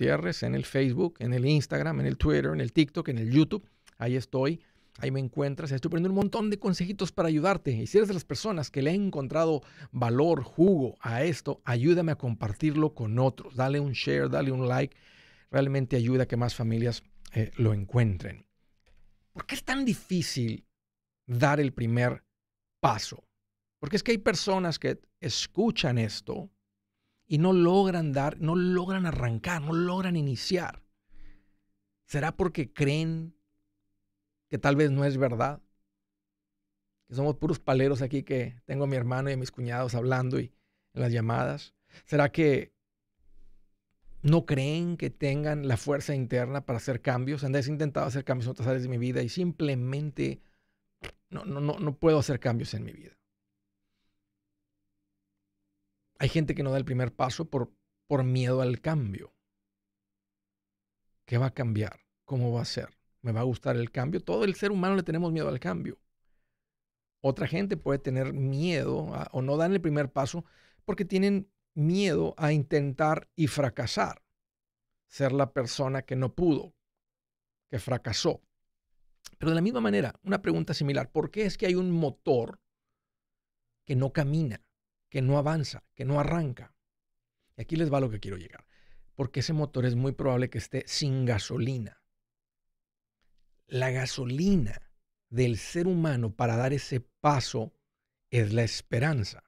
en el Facebook, en el Instagram, en el Twitter, en el TikTok, en el YouTube. Ahí estoy, ahí me encuentras. Estoy poniendo un montón de consejitos para ayudarte. Y si eres de las personas que le han encontrado valor, jugo a esto, ayúdame a compartirlo con otros. Dale un share, dale un like. Realmente ayuda a que más familias eh, lo encuentren. ¿Por qué es tan difícil dar el primer paso? Porque es que hay personas que escuchan esto, y no logran dar, no logran arrancar, no logran iniciar. ¿Será porque creen que tal vez no es verdad? Que somos puros paleros aquí que tengo a mi hermano y a mis cuñados hablando y en las llamadas. ¿Será que no creen que tengan la fuerza interna para hacer cambios? Han intentado hacer cambios en otras áreas de mi vida y simplemente no, no, no, no puedo hacer cambios en mi vida. Hay gente que no da el primer paso por, miedo al cambio. ¿Qué va a cambiar? ¿Cómo va a ser? ¿Me va a gustar el cambio? Todo el ser humano le tenemos miedo al cambio. Otra gente puede tener miedo o no dan el primer paso porque tienen miedo a intentar y fracasar. Ser la persona que no pudo, que fracasó. Pero de la misma manera, una pregunta similar, ¿por qué es que hay un motor que no camina? que no avanza, que no arranca. Y aquí les va lo que quiero llegar, porque ese motor es muy probable que esté sin gasolina. La gasolina del ser humano para dar ese paso es la esperanza.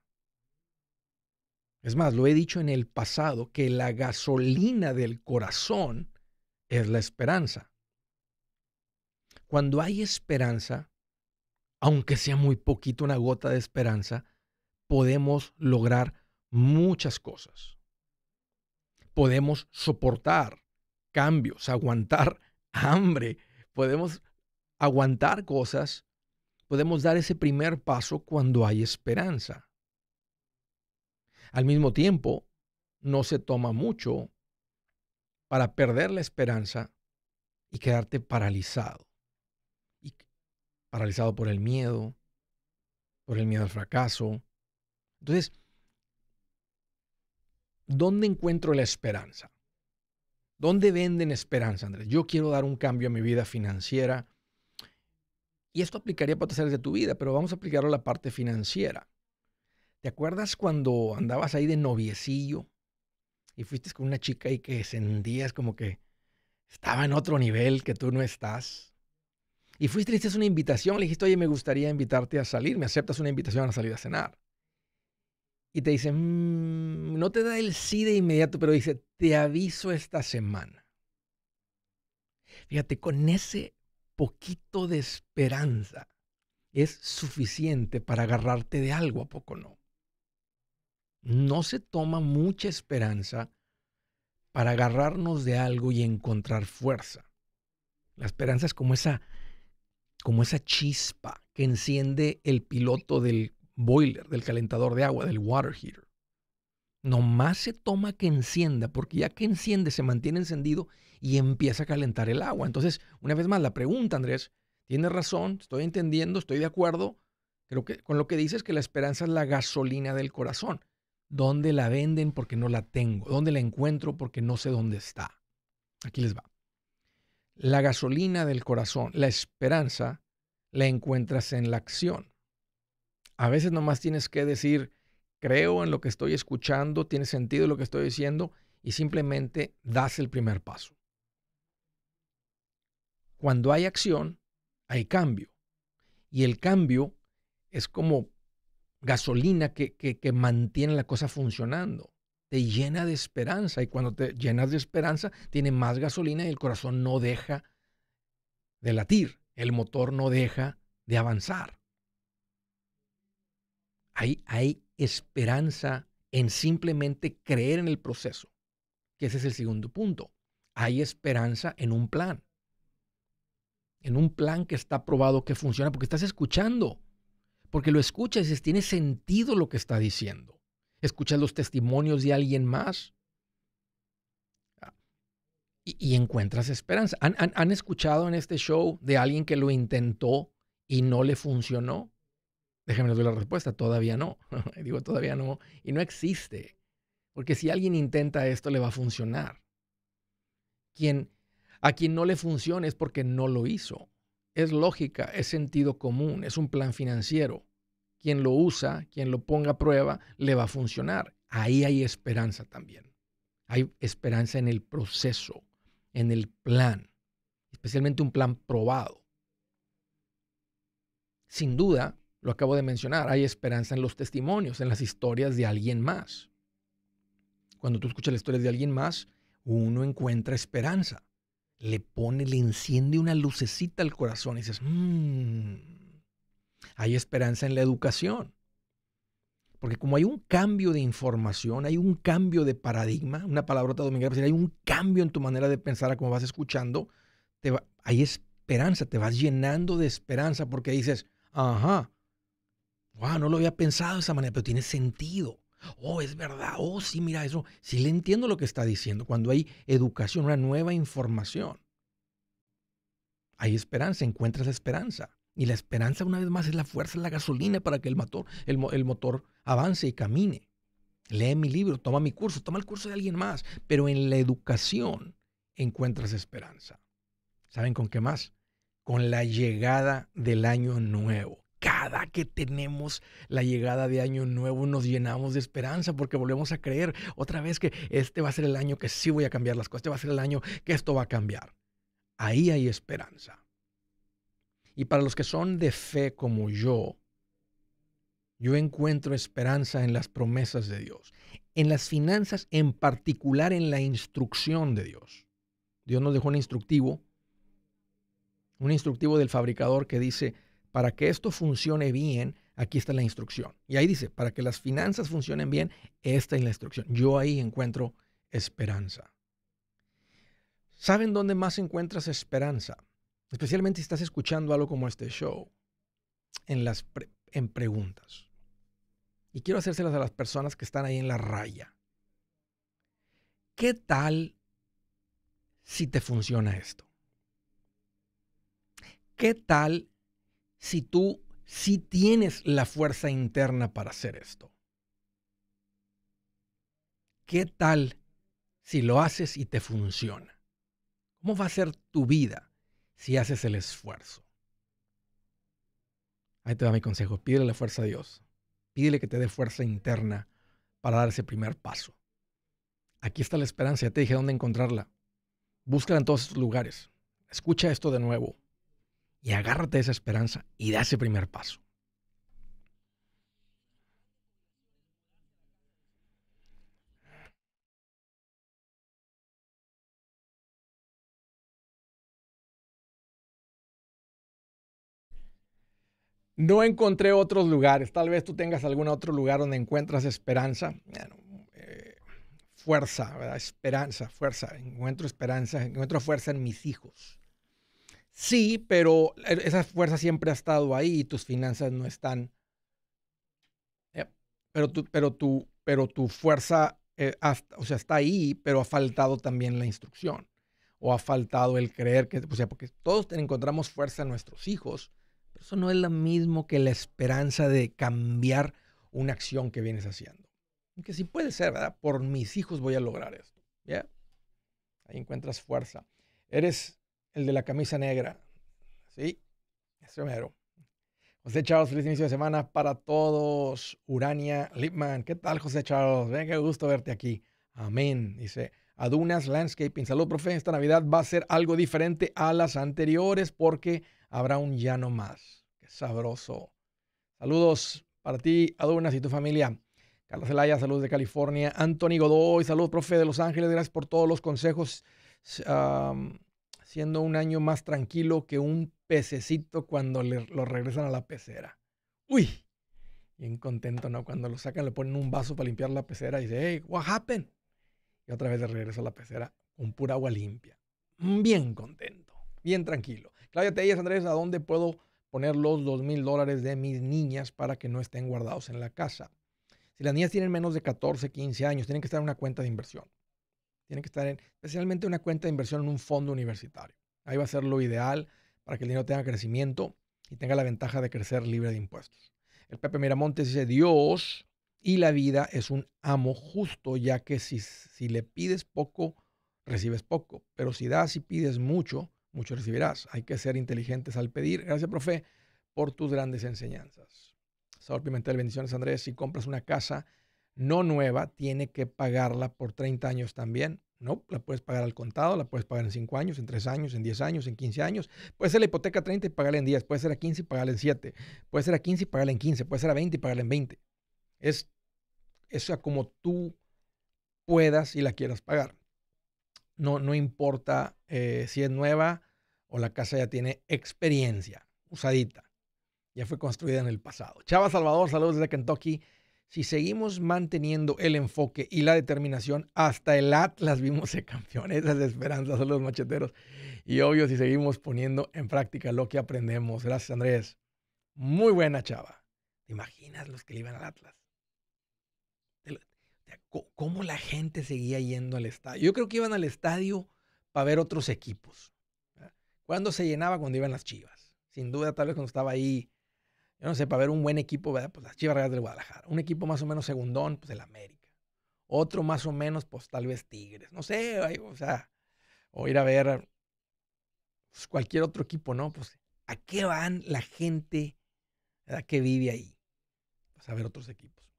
Es más, lo he dicho en el pasado, que la gasolina del corazón es la esperanza. Cuando hay esperanza, aunque sea muy poquito una gota de esperanza, podemos lograr muchas cosas. Podemos soportar cambios, aguantar hambre, podemos aguantar cosas, podemos dar ese primer paso cuando hay esperanza. Al mismo tiempo, no se toma mucho para perder la esperanza y quedarte paralizado. Y paralizado por el miedo, por el miedo al fracaso, entonces, ¿dónde encuentro la esperanza? ¿Dónde venden esperanza, Andrés? Yo quiero dar un cambio a mi vida financiera. Y esto aplicaría para otras áreas de tu vida, pero vamos a aplicarlo a la parte financiera. ¿Te acuerdas cuando andabas ahí de noviecillo y fuiste con una chica y que sentías como que estaba en otro nivel que tú no estás? Y fuiste, le hiciste una invitación, le dijiste, oye, me gustaría invitarte a salir, me aceptas una invitación a salir a cenar y te dice, mm, no te da el sí de inmediato, pero dice, te aviso esta semana. Fíjate, con ese poquito de esperanza es suficiente para agarrarte de algo, ¿a poco no? No se toma mucha esperanza para agarrarnos de algo y encontrar fuerza. La esperanza es como esa, como esa chispa que enciende el piloto del boiler, del calentador de agua, del water heater. Nomás se toma que encienda, porque ya que enciende se mantiene encendido y empieza a calentar el agua. Entonces, una vez más, la pregunta, Andrés, tienes razón, estoy entendiendo, estoy de acuerdo. Creo que con lo que dices que la esperanza es la gasolina del corazón. ¿Dónde la venden? Porque no la tengo. ¿Dónde la encuentro? Porque no sé dónde está. Aquí les va. La gasolina del corazón, la esperanza, la encuentras en la acción. A veces nomás tienes que decir, creo en lo que estoy escuchando, tiene sentido lo que estoy diciendo y simplemente das el primer paso. Cuando hay acción, hay cambio. Y el cambio es como gasolina que, que, mantiene la cosa funcionando. Te llena de esperanza y cuando te llenas de esperanza, tiene más gasolina y el corazón no deja de latir, el motor no deja de avanzar. Hay, esperanza en simplemente creer en el proceso, que ese es el segundo punto. Hay esperanza en un plan, en un plan que está probado que funciona, porque estás escuchando, porque lo escuchas y tiene sentido lo que está diciendo. Escuchas los testimonios de alguien más ah, y, encuentras esperanza. han escuchado en este show de alguien que lo intentó y no le funcionó? déjenme doy la respuesta, todavía no. Digo todavía no y no existe. Porque si alguien intenta esto le va a funcionar. Quien, a quien no le funcione es porque no lo hizo. Es lógica, es sentido común, es un plan financiero. Quien lo usa, quien lo ponga a prueba, le va a funcionar. Ahí hay esperanza también. Hay esperanza en el proceso, en el plan, especialmente un plan probado. Sin duda, lo acabo de mencionar, hay esperanza en los testimonios, en las historias de alguien más. Cuando tú escuchas las historias de alguien más, uno encuentra esperanza. Le pone, le enciende una lucecita al corazón y dices, mm, hay esperanza en la educación. Porque como hay un cambio de información, hay un cambio de paradigma, una palabrota dominicana, hay un cambio en tu manera de pensar a cómo vas escuchando, te hay esperanza, te vas llenando de esperanza porque dices, ajá, no lo había pensado de esa manera, pero tiene sentido. Oh, es verdad. Oh, sí, mira eso. Sí le entiendo lo que está diciendo. Cuando hay educación, una nueva información, hay esperanza, encuentras esperanza. Y la esperanza, una vez más, es la fuerza, es la gasolina para que el motor, el motor avance y camine. Lee mi libro, toma mi curso, toma el curso de alguien más. Pero en la educación encuentras esperanza. ¿Saben con qué más? Con la llegada del año nuevo cada que tenemos la llegada de año nuevo nos llenamos de esperanza porque volvemos a creer otra vez que este va a ser el año que sí voy a cambiar las cosas, este va a ser el año que esto va a cambiar. Ahí hay esperanza. Y para los que son de fe como yo, yo encuentro esperanza en las promesas de Dios, en las finanzas, en particular en la instrucción de Dios. Dios nos dejó un instructivo, un instructivo del fabricador que dice, para que esto funcione bien, aquí está la instrucción. Y ahí dice, para que las finanzas funcionen bien, esta es la instrucción. Yo ahí encuentro esperanza. ¿Saben dónde más encuentras esperanza? Especialmente si estás escuchando algo como este show, en, las preguntas. Y quiero hacérselas a las personas que están ahí en la raya. ¿Qué tal si te funciona esto? ¿Qué tal si tú sí tienes la fuerza interna para hacer esto. ¿Qué tal si lo haces y te funciona? ¿Cómo va a ser tu vida si haces el esfuerzo? Ahí te da mi consejo. Pídele la fuerza a Dios. Pídele que te dé fuerza interna para dar ese primer paso. Aquí está la esperanza. Ya te dije dónde encontrarla. Búscala en todos estos lugares. Escucha esto de nuevo y agárrate esa esperanza y da ese primer paso. No encontré otros lugares. Tal vez tú tengas algún otro lugar donde encuentras esperanza. Eh, fuerza, Esperanza, fuerza. Encuentro esperanza, encuentro fuerza en mis hijos. Sí, pero e, esa fuerza siempre ha estado ahí y tus finanzas no están. Eh, pero tu, pero pero tu fuerza, eh, o sea, está ahí, pero ha faltado también la instrucción. O ha faltado el creer que, o sea, porque todos encontramos fuerza en nuestros hijos, pero eso no es lo mismo que la esperanza de cambiar una acción que vienes haciendo. Que sí puede ser, ¿verdad? Por mis hijos voy a lograr esto. ¿Ya? Ahí encuentras fuerza. Eres el de la camisa negra. Sí, es mero. José Charles, feliz inicio de semana para todos. Urania Lipman, ¿qué tal, José Charles? venga qué gusto verte aquí. Amén. Dice Adunas Landscaping. Salud, profe. Esta Navidad va a ser algo diferente a las anteriores porque habrá un llano más. Qué sabroso. Saludos para ti, Adunas y tu familia. Carlos Zelaya, saludos de California. Anthony Godoy, salud, profe de Los Ángeles. Gracias por todos los consejos siendo un año más tranquilo que un pececito cuando lo regresan a la pecera. Uy, bien contento, ¿no? Cuando lo sacan le ponen un vaso para limpiar la pecera y dice, hey, what happened? Y otra vez de regreso a la pecera con pura agua limpia. Mm, bien contento, bien tranquilo. Claudia Tellas, Andrés, ¿a dónde puedo poner los dos mil dólares de mis niñas para que no estén guardados en la casa? Si las niñas tienen menos de 14, 15 años, tienen que estar en una cuenta de inversión tiene que estar en especialmente una cuenta de inversión en un fondo universitario. Ahí va a ser lo ideal para que el dinero tenga crecimiento y tenga la ventaja de crecer libre de impuestos. El Pepe Miramontes dice, Dios y la vida es un amo justo, ya que si, si le pides poco, recibes poco, pero si das y pides mucho, mucho recibirás. Hay que ser inteligentes al pedir. Gracias, profe, por tus grandes enseñanzas. Salvador Pimentel, bendiciones, Andrés. Si compras una casa no nueva tiene que pagarla por 30 años también. No, la puedes pagar al contado, la puedes pagar en 5 años, en 3 años, en 10 años, en 15 años. Puede ser la hipoteca 30 y pagarla en 10, puede ser a 15 y pagarla en 7, puede ser a 15 y pagarla en 15, puede ser a 20 y pagarla en 20. Es, es como tú puedas y la quieras pagar. No, no importa eh, si es nueva o la casa ya tiene experiencia, usadita. Ya fue construida en el pasado. Chava Salvador, saludos desde Kentucky si seguimos manteniendo el enfoque y la determinación, hasta el Atlas vimos ser campeón. Esas esperanzas son los macheteros. Y obvio, si seguimos poniendo en práctica lo que aprendemos. Gracias, Andrés. Muy buena chava. ¿Te imaginas los que le iban al Atlas? ¿Cómo la gente seguía yendo al estadio? Yo creo que iban al estadio para ver otros equipos. ¿Cuándo se llenaba? Cuando iban las chivas. Sin duda, tal vez cuando estaba ahí yo no sé, para ver un buen equipo, ¿verdad? Pues las Chivas del Guadalajara. Un equipo más o menos segundón, pues el América. Otro más o menos, pues tal vez Tigres. No sé, o sea, o ir a ver pues, cualquier otro equipo, ¿no? Pues, ¿a qué van la gente ¿verdad? que vive ahí? Pues a ver otros equipos.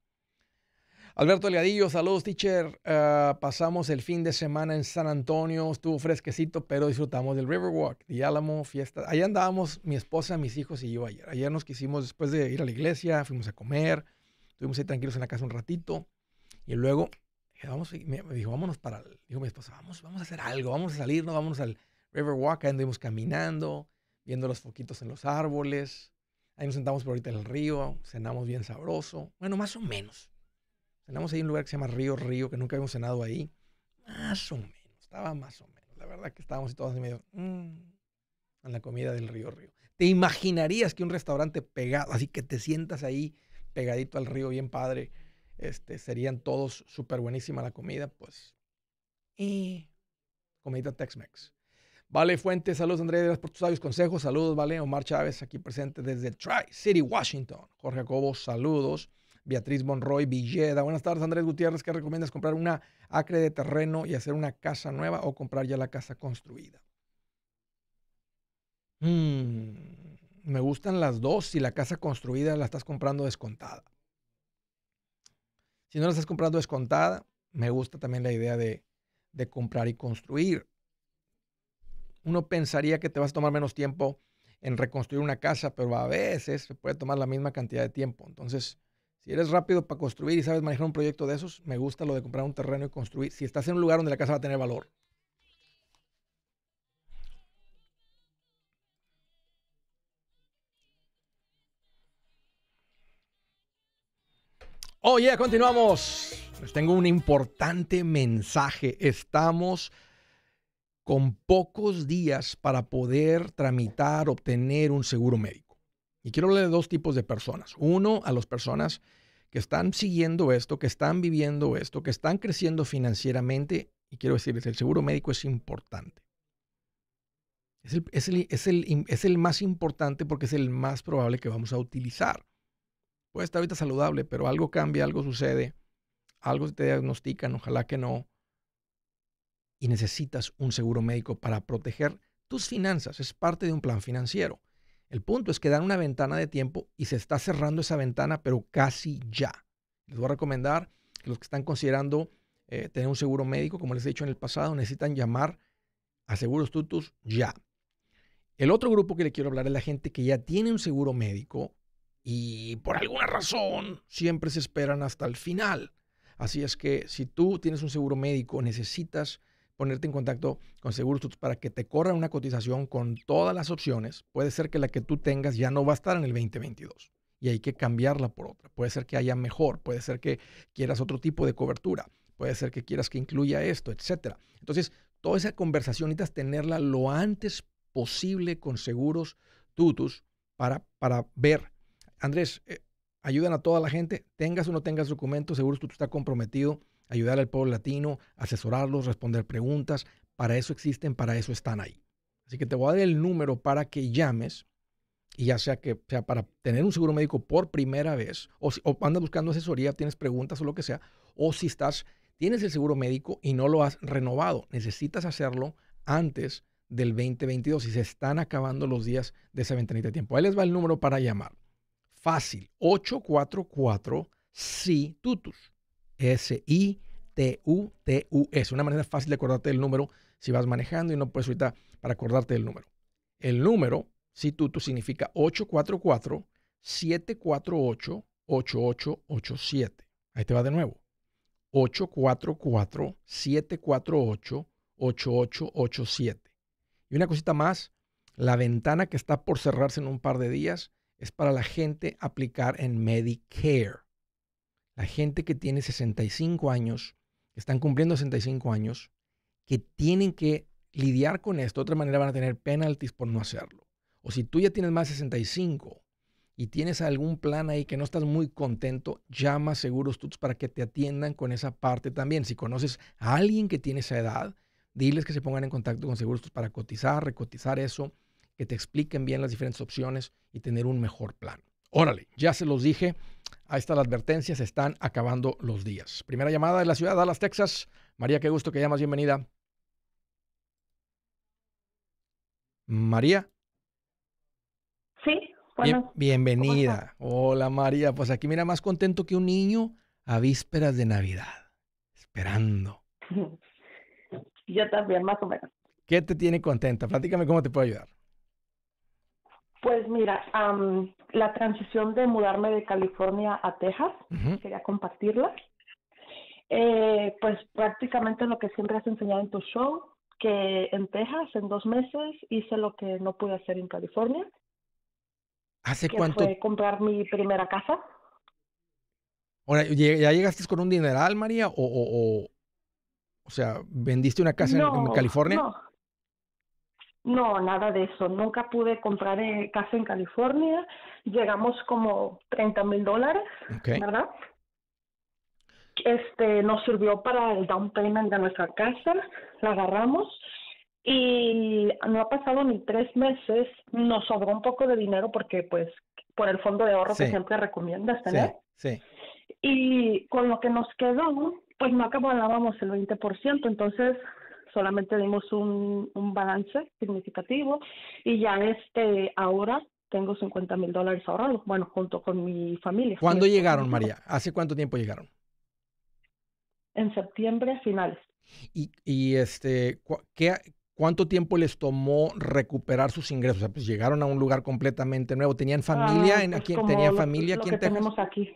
Alberto Delgadillo, saludos, teacher. Eh, pasamos el fin de semana en San Antonio, estuvo fresquecito, pero disfrutamos del Riverwalk, de Álamo, fiesta. Allá andábamos mi esposa, mis hijos y yo ayer. Ayer nos quisimos, después de ir a la iglesia, fuimos a comer, estuvimos ahí tranquilos en la casa un ratito, y luego eh, me, dijo, vámonos para, el, dijo mi esposa, vamos, vamos a hacer algo, vamos a salirnos, vamos al Riverwalk, ahí anduvimos caminando, viendo los foquitos en los árboles, ahí nos sentamos por ahorita en el río, cenamos bien sabroso, bueno, más o menos. Cenamos ahí en un lugar que se llama Río Río, que nunca habíamos cenado ahí. Más o menos, estaba más o menos. La verdad que estábamos todos en medio. Mm", en la comida del Río Río. ¿Te imaginarías que un restaurante pegado, así que te sientas ahí pegadito al río, bien padre, este, serían todos súper buenísima la comida? Pues. Y. Comida Tex-Mex. Vale Fuentes, saludos Andrés, gracias por tus sabios consejos. Saludos, vale. Omar Chávez, aquí presente desde Tri-City, Washington. Jorge Acobo, saludos. Beatriz Monroy Villeda. Buenas tardes, Andrés Gutiérrez. ¿Qué recomiendas? ¿Comprar una acre de terreno y hacer una casa nueva o comprar ya la casa construida? Mm, me gustan las dos si la casa construida la estás comprando descontada. Si no la estás comprando descontada, me gusta también la idea de comprar y construir. Uno pensaría que te vas a tomar menos tiempo en reconstruir una casa, pero a veces se puede tomar la misma cantidad de tiempo. Entonces, si eres rápido para construir y sabes manejar un proyecto de esos, me gusta lo de comprar un terreno y construir. Si estás en un lugar donde la casa va a tener valor. Oye, oh, yeah, continuamos. Les tengo un importante mensaje. Estamos con pocos días para poder tramitar, obtener un seguro médico. Y quiero hablar de dos tipos de personas. Uno, a las personas que están siguiendo esto, que están viviendo esto, que están creciendo financieramente. Y quiero decirles, el seguro médico es importante. Es el, más importante porque es el más probable que vamos a utilizar. Puede estar ahorita saludable, pero algo cambia, algo sucede, algo te diagnostican, ojalá que no. Y necesitas un seguro médico para proteger tus finanzas. Es parte de un plan financiero. El punto es que dan una ventana de tiempo y se está cerrando esa ventana, pero casi ya. Les voy a recomendar que los que están considerando eh, tener un seguro médico, como les he dicho en el pasado, necesitan llamar a Seguros Tutus ya. El otro grupo que le quiero hablar es la gente que ya tiene un seguro médico y por alguna razón siempre se esperan hasta el final. Así es que si tú tienes un seguro médico, necesitas ponerte en contacto con Seguros Tutus para que te corra una cotización con todas las opciones. Puede ser que la que tú tengas ya no va a estar en el 2022 y hay que cambiarla por otra. Puede ser que haya mejor, puede ser que quieras otro tipo de cobertura, puede ser que quieras que incluya esto, etcétera. Entonces, toda esa conversación necesitas tenerla lo antes posible con Seguros Tutus para, para ver. Andrés, eh, ayudan a toda la gente, tengas o no tengas documentos, Seguros Tutus está comprometido ayudar al pueblo latino, asesorarlos, responder preguntas. Para eso existen, para eso están ahí. Así que te voy a dar el número para que llames y ya sea que sea para tener un seguro médico por primera vez o, si, andas buscando asesoría, tienes preguntas o lo que sea, o si estás, tienes el seguro médico y no lo has renovado, necesitas hacerlo antes del 2022 y se están acabando los días de esa ventanita de tiempo. Ahí les va el número para llamar. Fácil, 844 sí tutus S-I-T-U-T-U-S. Una manera fácil de acordarte del número si vas manejando y no puedes ahorita para acordarte del número. El número, si tú, tú significa 844-748-8887. Ahí te va de nuevo. 844-748-8887. Y una cosita más, la ventana que está por cerrarse en un par de días es para la gente aplicar en Medicare la gente que tiene 65 años, que están cumpliendo 65 años, que tienen que lidiar con esto. De otra manera van a tener penalties por no hacerlo. O si tú ya tienes más de 65 y tienes algún plan ahí que no estás muy contento, llama a Seguros Tuts para que te atiendan con esa parte también. Si conoces a alguien que tiene esa edad, diles que se pongan en contacto con Seguros Tuts para cotizar, recotizar eso, que te expliquen bien las diferentes opciones y tener un mejor plan. Órale, ya se los dije. Ahí está la advertencia, se están acabando los días. Primera llamada de la ciudad de Dallas, Texas. María, qué gusto que llamas, bienvenida. María. Sí, bueno. bienvenida. Hola María, pues aquí mira más contento que un niño a vísperas de Navidad, esperando. Yo también, más o menos. ¿Qué te tiene contenta? Platícame cómo te puedo ayudar. Pues mira, la transición de mudarme de California a Texas, quería compartirla. Eh, pues prácticamente lo que siempre has enseñado en tu show, que en Texas en dos meses hice lo que no pude hacer en California. ¿Hace que cuánto? Fue comprar mi primera casa. Ahora, ¿ya llegaste con un dineral, María? ¿O, o, o, sea, vendiste una casa en, en, California? No. No, nada de eso. Nunca pude comprar eh, casa en California. Llegamos como 30 mil dólares, ¿verdad? Este, nos sirvió para el down payment de nuestra casa. La agarramos y no ha pasado ni tres meses. Nos sobró un poco de dinero porque, pues, por el fondo de ahorro que siempre recomiendas tener. Sí, Y con lo que nos quedó, pues no acabábamos el 20%. Entonces solamente dimos un, balance significativo y ya este ahora tengo 50 mil dólares ahorrados, bueno, junto con mi familia. ¿Cuándo llegaron, María? ¿Hace cuánto tiempo llegaron? En septiembre finales. ¿Y, y este, qué, cuánto tiempo les tomó recuperar sus ingresos? pues llegaron a un lugar completamente nuevo. ¿Tenían familia? en, aquí, familia tenemos aquí.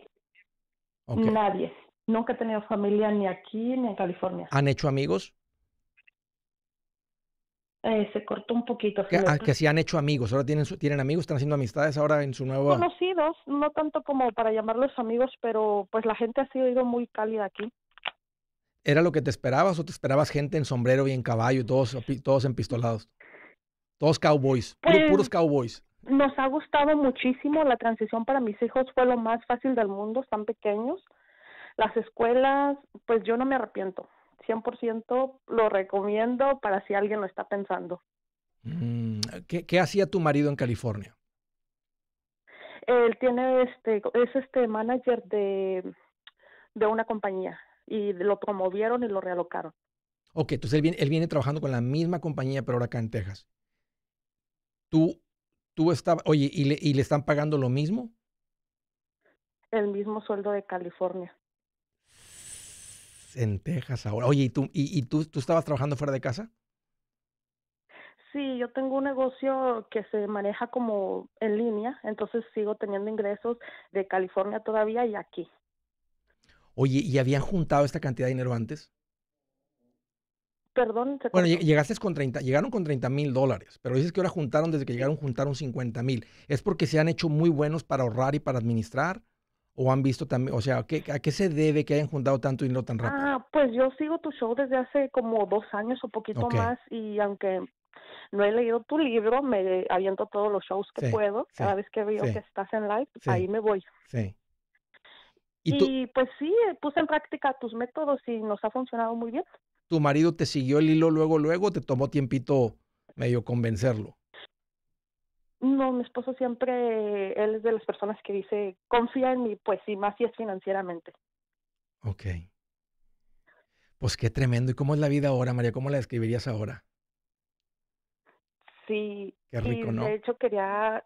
Nadie. Nunca he tenido familia ni aquí ni en California. ¿Han hecho amigos? Eh, se cortó un poquito. Ah, que, sí han hecho amigos, ahora tienen, tienen amigos, están haciendo amistades ahora en su nuevo... Conocidos, no tanto como para llamarlos amigos, pero pues la gente ha sido muy cálida aquí. ¿Era lo que te esperabas o te esperabas gente en sombrero y en caballo, todos, todos empistolados? Todos cowboys, pues, puros cowboys. Nos ha gustado muchísimo, la transición para mis hijos fue lo más fácil del mundo, están pequeños. Las escuelas, pues yo no me arrepiento. 100% lo recomiendo para si alguien lo está pensando. Mm, ¿Qué, hacía tu marido en California? Él tiene este, es este manager de, de una compañía y lo promovieron y lo realocaron. Ok, entonces él viene, él viene trabajando con la misma compañía, pero ahora acá en Texas. Tú, tú estabas, oye, ¿y le, ¿y le están pagando lo mismo? El mismo sueldo de California en Texas ahora. Oye, ¿y tú, y, tú, estabas trabajando fuera de casa? Sí, yo tengo un negocio que se maneja como en línea, entonces sigo teniendo ingresos de California todavía y aquí. Oye, ¿y habían juntado esta cantidad de dinero antes? Perdón. bueno, llegaste con 30, llegaron con 30 mil dólares, pero dices que ahora juntaron, desde que llegaron, juntaron 50 mil. ¿Es porque se han hecho muy buenos para ahorrar y para administrar? o han visto también, o sea, ¿a qué se debe que hayan juntado tanto dinero tan rápido? Ah, pues yo sigo tu show desde hace como dos años o poquito más y aunque no he leído tu libro, me aviento todos los shows que puedo, cada vez que veo que estás en live, ahí me voy. Sí. Y, y, pues sí, eh, puse en práctica tus métodos y nos ha funcionado muy bien. ¿Tu marido te siguió el hilo luego, luego? ¿Te tomó tiempito medio convencerlo? No, mi esposo siempre, él es de las personas que dice, confía en mí, pues sí, más si es financieramente. Ok. Pues qué tremendo. ¿Y cómo es la vida ahora, María? ¿Cómo la describirías ahora? Sí. Qué rico, ¿no? De hecho, quería,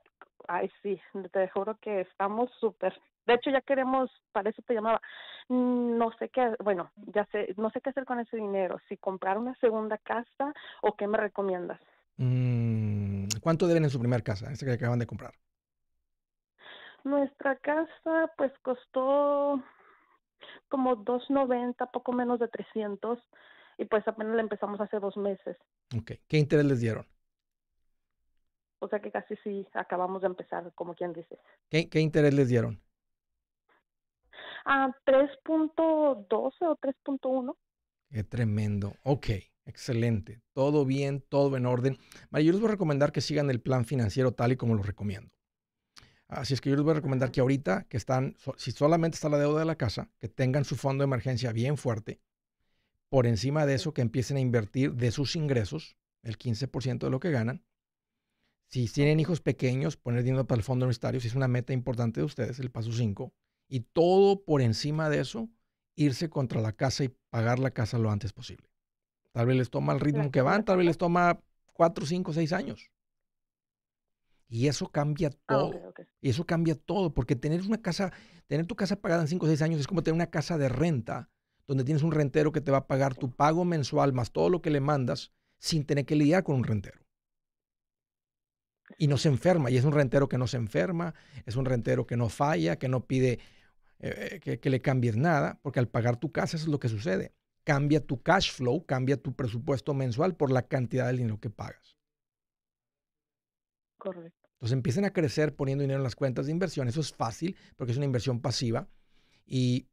ay, sí, te juro que estamos súper. De hecho, ya queremos, para eso te llamaba, mm, no sé qué, bueno, ya sé, no sé qué hacer con ese dinero, si comprar una segunda casa o qué me recomiendas. Mm, ¿Cuánto deben en su primera casa, esa que acaban de comprar? Nuestra casa pues costó como 290, poco menos de 300 y pues apenas la empezamos hace dos meses. Ok, ¿qué interés les dieron? O sea que casi sí acabamos de empezar, como quien dice. ¿Qué, interés les dieron? A ah, 3.12 o 3.1. Qué tremendo. Ok. Excelente. Todo bien, todo en orden. yo les voy a recomendar que sigan el plan financiero tal y como lo recomiendo. Así es que yo les voy a recomendar que ahorita que están, si solamente está la deuda de la casa, que tengan su fondo de emergencia bien fuerte. Por encima de eso, que empiecen a invertir de sus ingresos, el 15% de lo que ganan. Si tienen hijos pequeños, poner dinero para el fondo universitario, si es una meta importante de ustedes, el paso 5. Y todo por encima de eso, irse contra la casa y pagar la casa lo antes posible. Tal vez les toma el ritmo que van, tal vez les toma cuatro, cinco, seis años. Y eso cambia ah, todo. Y eso cambia todo, porque tener una casa, tener tu casa pagada en cinco o seis años es como tener una casa de renta, donde tienes un rentero que te va a pagar tu pago mensual más todo lo que le mandas, sin tener que lidiar con un rentero. Y no se enferma, y es un rentero que no se enferma, es un rentero que no falla, que no pide eh, eh, que, que, le cambies nada, porque al pagar tu casa eso es lo que sucede cambia tu cash flow, cambia tu presupuesto mensual por la cantidad de dinero que pagas. Correcto. Entonces empiecen a crecer poniendo dinero en las cuentas de inversión. Eso es fácil porque es una inversión pasiva. Y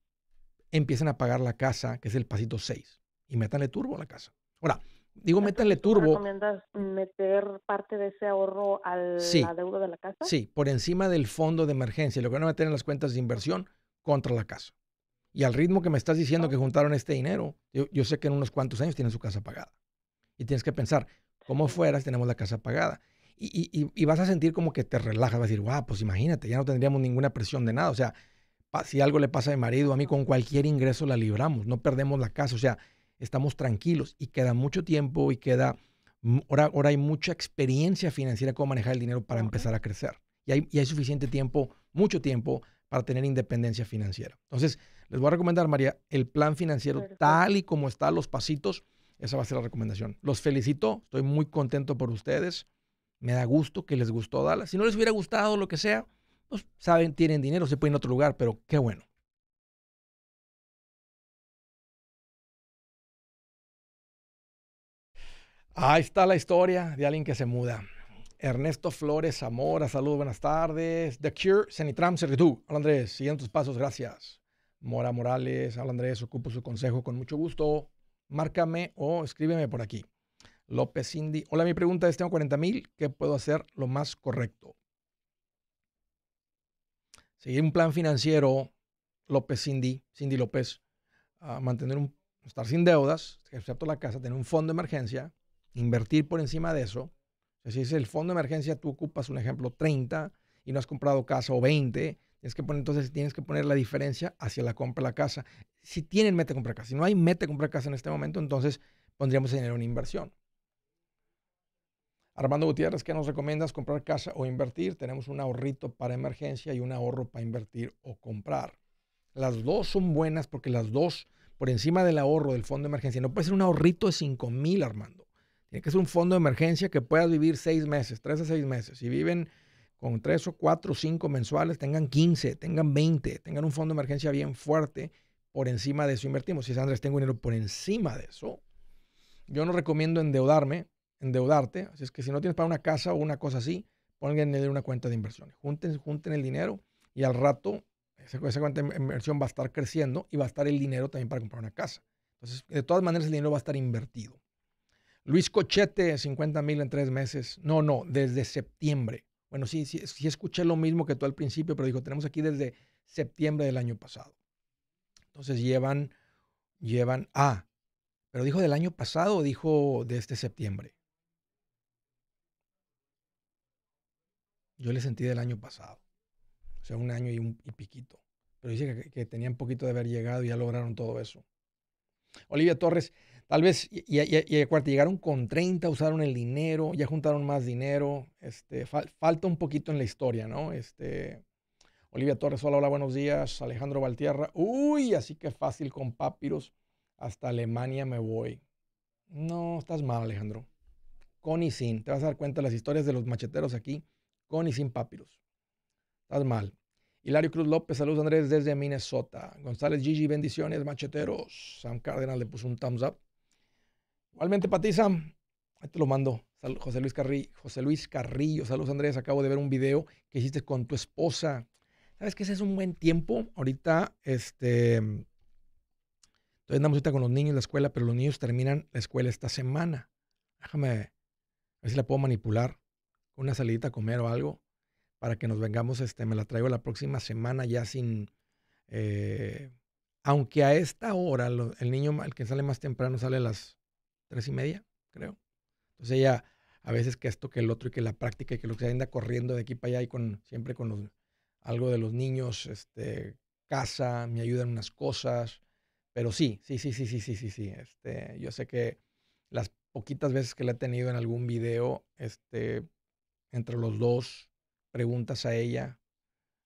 empiezan a pagar la casa, que es el pasito 6. Y métanle turbo a la casa. Ahora, digo, métanle turbo. ¿Recomiendas meter parte de ese ahorro al la deuda de la casa? Sí, por encima del fondo de emergencia. Lo que van a meter en las cuentas de inversión contra la casa. Y al ritmo que me estás diciendo oh. que juntaron este dinero, yo, yo, sé que en unos cuantos años tienen su casa pagada. Y tienes que pensar, como fueras, tenemos la casa pagada. Y, y, y, vas a sentir como que te relajas, vas a decir, wow, pues imagínate, ya no tendríamos ninguna presión de nada. O sea, si algo le pasa a mi marido, a mí con cualquier ingreso la libramos, no perdemos la casa. O sea, estamos tranquilos y queda mucho tiempo y queda, mm, ahora, ahora hay mucha experiencia financiera cómo manejar el dinero para empezar a crecer. Y hay, y hay suficiente tiempo, mucho tiempo, para tener independencia financiera. Entonces, les voy a recomendar, María, el plan financiero tal y como está, los pasitos. Esa va a ser la recomendación. Los felicito, estoy muy contento por ustedes. Me da gusto que les gustó Dallas. Si no les hubiera gustado, lo que sea, pues saben, tienen dinero, se pueden ir otro lugar, pero qué bueno. Ahí está la historia de alguien que se muda. Ernesto Flores Zamora, saludos, buenas tardes. The Cure, Cenitram, tú. Hola Andrés, siguiendo tus pasos, gracias. Mora Morales, habla Andrés, ocupo su consejo con mucho gusto. Márcame o escríbeme por aquí. López Cindy, hola, mi pregunta es, tengo 40 mil, ¿qué puedo hacer lo más correcto? Seguir un plan financiero, López Cindy, Cindy López, mantener un, estar sin deudas, excepto la casa, tener un fondo de emergencia, invertir por encima de eso. si es el fondo de emergencia, tú ocupas un ejemplo 30 y no has comprado casa o 20 Tienes que poner, entonces tienes que poner la diferencia hacia la compra de la casa. Si tienen meta comprar casa, si no hay meta comprar casa en este momento, entonces pondríamos dinero una inversión. Armando Gutiérrez, ¿qué nos recomiendas? ¿Comprar casa o invertir? Tenemos un ahorrito para emergencia y un ahorro para invertir o comprar. Las dos son buenas porque las dos, por encima del ahorro del fondo de emergencia, no puede ser un ahorrito de 5 mil, Armando. Tiene que ser un fondo de emergencia que puedas vivir seis meses, tres a seis meses. Si viven con tres o cuatro o cinco mensuales, tengan 15, tengan 20, tengan un fondo de emergencia bien fuerte por encima de eso invertimos. Si es Andrés, tengo dinero por encima de eso. Yo no recomiendo endeudarme, endeudarte. Así es que si no tienes para una casa o una cosa así, pónganle una cuenta de inversiones. Junten, junten el dinero y al rato esa, esa cuenta de inversión va a estar creciendo y va a estar el dinero también para comprar una casa. Entonces, de todas maneras, el dinero va a estar invertido. Luis Cochete, 50 mil en tres meses. No, no, desde septiembre. Bueno, sí, sí, escuché lo mismo que tú al principio, pero dijo, tenemos aquí desde septiembre del año pasado. Entonces llevan, llevan, ah, pero dijo del año pasado o dijo de este septiembre. Yo le sentí del año pasado, o sea, un año y un y piquito. Pero dice que, que tenían poquito de haber llegado y ya lograron todo eso. Olivia Torres, Tal vez, y, y, llegaron con 30, usaron el dinero, ya juntaron más dinero. Este, falta un poquito en la historia, ¿no? Este, Olivia Torres, hola, hola, buenos días. Alejandro Valtierra, uy, así que fácil con Papiros. Hasta Alemania me voy. No, estás mal, Alejandro. Con y sin. Te vas a dar cuenta de las historias de los macheteros aquí, con y sin Papiros. Estás mal. Hilario Cruz López, saludos Andrés desde Minnesota. González Gigi, bendiciones, macheteros. Sam Cárdenas le puso un thumbs up. Igualmente Patiza, Ahí te lo mando. José Luis, Carrillo, José Luis Carrillo. Saludos, Andrés. Acabo de ver un video que hiciste con tu esposa. ¿Sabes que ese es un buen tiempo? Ahorita, este... Entonces andamos ahorita con los niños en la escuela, pero los niños terminan la escuela esta semana. Déjame a ver si la puedo manipular con una salidita a comer o algo para que nos vengamos. Este, me la traigo la próxima semana ya sin... Eh, aunque a esta hora el niño, el que sale más temprano, sale a las tres y media, creo. Entonces ella, a veces que esto, que el otro, y que la práctica, y que lo que se anda corriendo de aquí para allá, y con, siempre con algo de los niños, este, casa, me ayudan unas cosas. Pero sí, sí, sí, sí, sí, sí, sí, Este, yo sé que las poquitas veces que la he tenido en algún video, este, entre los dos, preguntas a ella,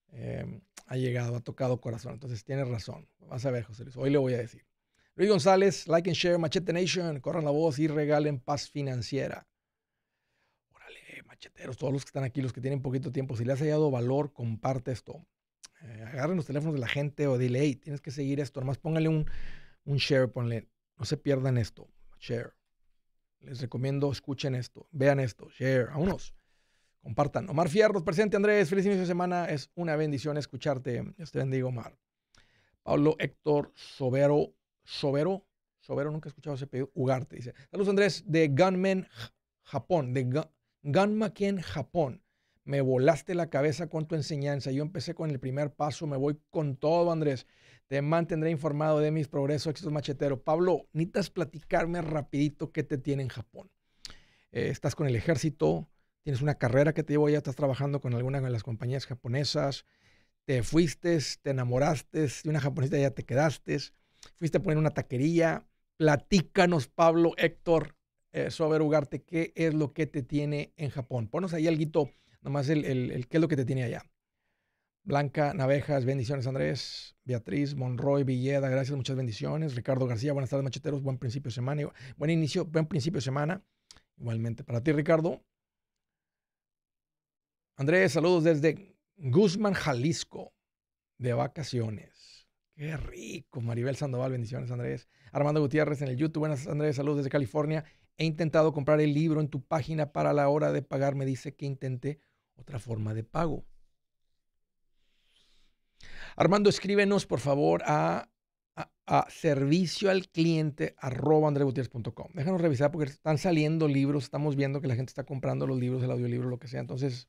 em, ha llegado, ha tocado corazón. Entonces tiene razón. Vas a ver, José Luis. Hoy le voy a decir. Luis González, like and share, Machete Nation, corran la voz y regalen paz financiera. Órale, macheteros, todos los que están aquí, los que tienen poquito tiempo, si les ha hallado valor, comparte esto. Eh, agarren los teléfonos de la gente o dile, hey, tienes que seguir esto. nomás póngale un, un share, ponle, no se pierdan esto, share. Les recomiendo, escuchen esto, vean esto, share, a unos Compartan. Omar Fierros, presidente Andrés, feliz inicio de semana. Es una bendición escucharte. Estoy te bendigo, Omar. Pablo Héctor Sobero Sobero. Sobero, nunca he escuchado ese pedido. Ugarte, dice. Saludos, Andrés, de Gunman, Japón. De Gun Japón. Me volaste la cabeza con tu enseñanza. Yo empecé con el primer paso. Me voy con todo, Andrés. Te mantendré informado de mis progresos, éxitos machetero. Pablo, necesitas platicarme rapidito qué te tiene en Japón. Eh, estás con el ejército, tienes una carrera que te llevo, ya estás trabajando con algunas de las compañías japonesas. Te fuiste, te enamoraste de una japonesa, ya te quedaste fuiste a poner una taquería. Platícanos, Pablo, Héctor, eh, sobre Ugarte, qué es lo que te tiene en Japón. Ponos ahí algo, nomás el, el, el, qué es lo que te tiene allá. Blanca Navejas, bendiciones Andrés, Beatriz, Monroy, Villeda, gracias, muchas bendiciones. Ricardo García, buenas tardes, macheteros, buen principio de semana. Buen inicio, buen principio de semana. Igualmente para ti, Ricardo. Andrés, saludos desde Guzmán, Jalisco, de vacaciones. Qué rico, Maribel Sandoval, bendiciones Andrés. Armando Gutiérrez en el YouTube, buenas Andrés, saludos desde California. He intentado comprar el libro en tu página para la hora de pagar, me dice que intente otra forma de pago. Armando, escríbenos por favor a, a, al Déjanos revisar porque están saliendo libros, estamos viendo que la gente está comprando los libros, el audiolibro, lo que sea. Entonces,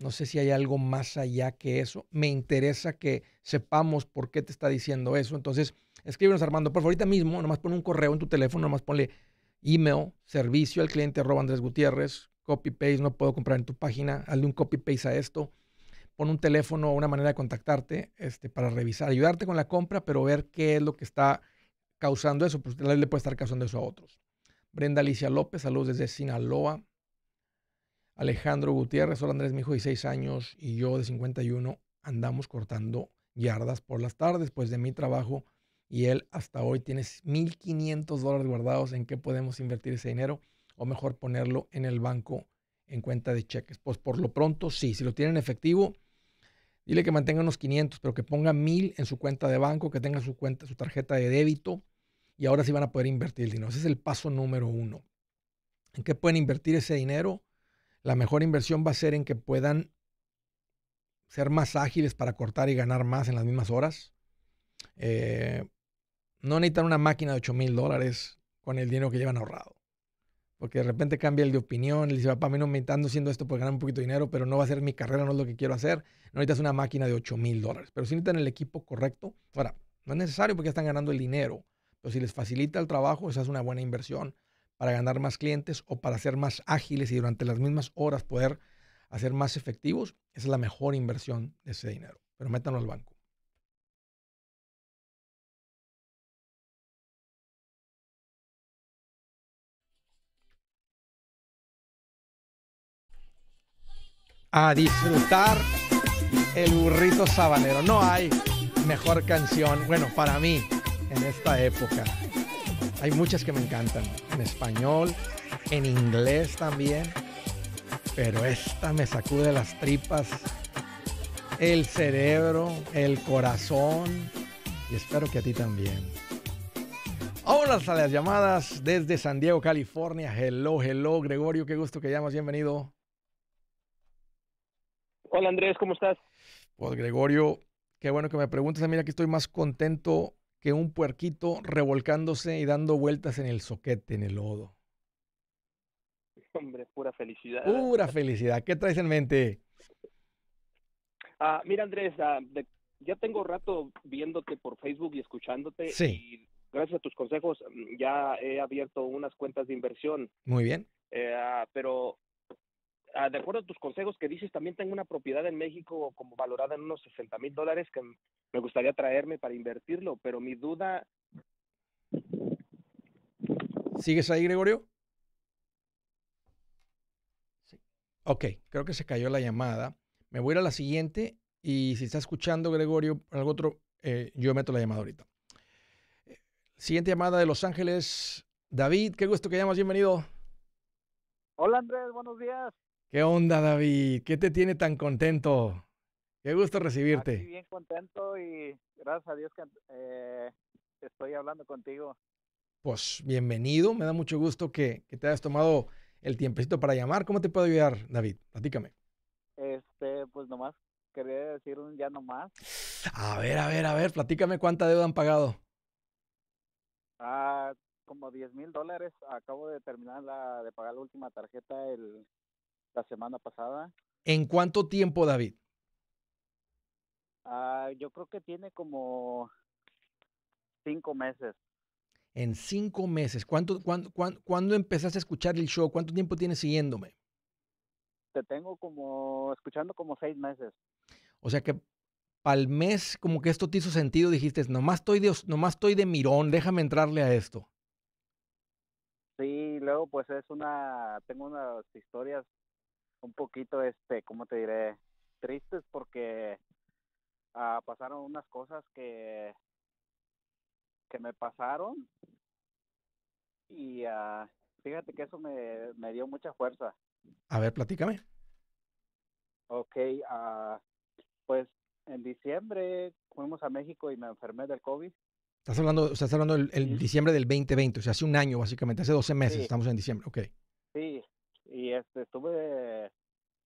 no sé si hay algo más allá que eso. Me interesa que sepamos por qué te está diciendo eso. Entonces, escríbenos, Armando. Por favor, ahorita mismo, nomás pon un correo en tu teléfono, nomás ponle email, servicio al cliente, Andrés Gutiérrez, copy-paste, no puedo comprar en tu página, hazle un copy-paste a esto. Pon un teléfono o una manera de contactarte este, para revisar, ayudarte con la compra, pero ver qué es lo que está causando eso. Pues le puede estar causando eso a otros. Brenda Alicia López, saludos desde Sinaloa. Alejandro Gutiérrez, solo Andrés, mi hijo de 6 años y yo de 51 andamos cortando yardas por las tardes, pues de mi trabajo y él hasta hoy tiene 1.500 dólares guardados. ¿En qué podemos invertir ese dinero? O mejor ponerlo en el banco en cuenta de cheques. Pues por lo pronto sí, si lo tienen en efectivo, dile que mantenga unos 500, pero que ponga 1.000 en su cuenta de banco, que tenga su, cuenta, su tarjeta de débito y ahora sí van a poder invertir el dinero. Ese es el paso número uno. ¿En qué pueden invertir ese dinero? la mejor inversión va a ser en que puedan ser más ágiles para cortar y ganar más en las mismas horas. Eh, no necesitan una máquina de 8 mil dólares con el dinero que llevan ahorrado. Porque de repente cambia el de opinión, le dice, papá, a mí no me están haciendo esto por ganar un poquito de dinero, pero no va a ser mi carrera, no es lo que quiero hacer. No necesitas una máquina de 8 mil dólares, pero si necesitan el equipo correcto. Ahora, no es necesario porque están ganando el dinero, pero si les facilita el trabajo, esa es una buena inversión para ganar más clientes o para ser más ágiles y durante las mismas horas poder hacer más efectivos, esa es la mejor inversión de ese dinero. Pero métanlo al banco. A disfrutar el burrito sabanero. No hay mejor canción, bueno, para mí, en esta época. Hay muchas que me encantan. En español, en inglés también. Pero esta me sacude las tripas, el cerebro, el corazón. Y espero que a ti también. ¡Hola! a las llamadas desde San Diego, California. Hello, hello, Gregorio, qué gusto que llamas, bienvenido. Hola Andrés, ¿cómo estás? Pues Gregorio, qué bueno que me preguntes. Mira, aquí estoy más contento que un puerquito revolcándose y dando vueltas en el soquete, en el lodo. Hombre, pura felicidad. Pura felicidad. ¿Qué traes en mente? Ah, mira, Andrés, ah, ya tengo rato viéndote por Facebook y escuchándote. Sí. Y gracias a tus consejos mm, ya he abierto unas cuentas de inversión. Muy bien. Eh, ah, pero Ah, de acuerdo a tus consejos que dices, también tengo una propiedad en México como valorada en unos 60 mil dólares que me gustaría traerme para invertirlo, pero mi duda... ¿Sigues ahí, Gregorio? Sí. Ok, creo que se cayó la llamada. Me voy a ir a la siguiente y si está escuchando, Gregorio, algo otro, eh, yo meto la llamada ahorita. Eh, siguiente llamada de Los Ángeles. David, qué gusto que llamas, bienvenido. Hola Andrés, buenos días. ¿Qué onda, David? ¿Qué te tiene tan contento? Qué gusto recibirte. bien contento y gracias a Dios que eh, estoy hablando contigo. Pues bienvenido, me da mucho gusto que, que, te hayas tomado el tiempecito para llamar. ¿Cómo te puedo ayudar, David? Platícame. Este, pues nomás quería decir un ya nomás. A ver, a ver, a ver, platícame cuánta deuda han pagado. Ah, como 10 mil dólares. Acabo de terminar de pagar la última tarjeta el la semana pasada. ¿En cuánto tiempo, David? Ah, yo creo que tiene como cinco meses. En cinco meses. ¿Cuánto, cuándo, empezaste a escuchar el show? ¿Cuánto tiempo tienes siguiéndome? Te tengo como escuchando como seis meses. O sea que al mes, como que esto te hizo sentido, dijiste, nomás estoy de, nomás estoy de mirón, déjame entrarle a esto. Sí, luego pues es una, tengo unas historias un poquito, este, ¿cómo te diré? Tristes porque ah, pasaron unas cosas que, que me pasaron y ah, fíjate que eso me, dio mucha fuerza. A ver, platícame. Ok, ah, pues en diciembre fuimos a México y me enfermé del COVID. Estás hablando, estás hablando el, diciembre del 2020, o sea, hace un año básicamente, hace 12 meses, estamos en diciembre, ok. Sí, y este estuve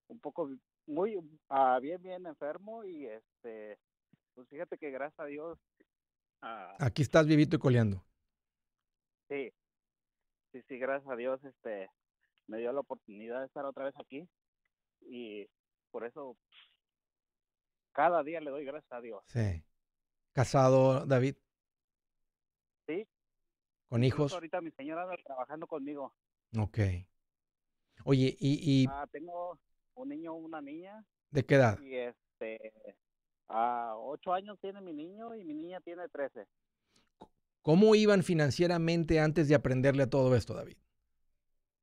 un poco muy ah, bien bien enfermo y este pues fíjate que gracias a Dios ah, aquí estás vivito y coleando sí sí sí gracias a Dios este me dio la oportunidad de estar otra vez aquí y por eso cada día le doy gracias a Dios sí casado David sí con hijos ahorita mi señora anda trabajando conmigo Ok. Oye, y... y... Ah, tengo un niño, una niña. ¿De qué edad? este, a ocho años tiene mi niño y mi niña tiene trece. ¿Cómo iban financieramente antes de aprenderle a todo esto, David?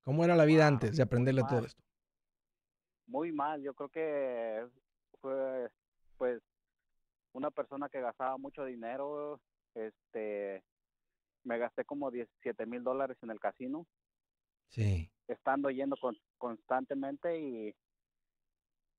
¿Cómo era la vida ah, antes de aprenderle a todo esto? Muy mal, yo creo que fue pues una persona que gastaba mucho dinero, este, me gasté como 17 mil dólares en el casino. Estando yendo con, constantemente y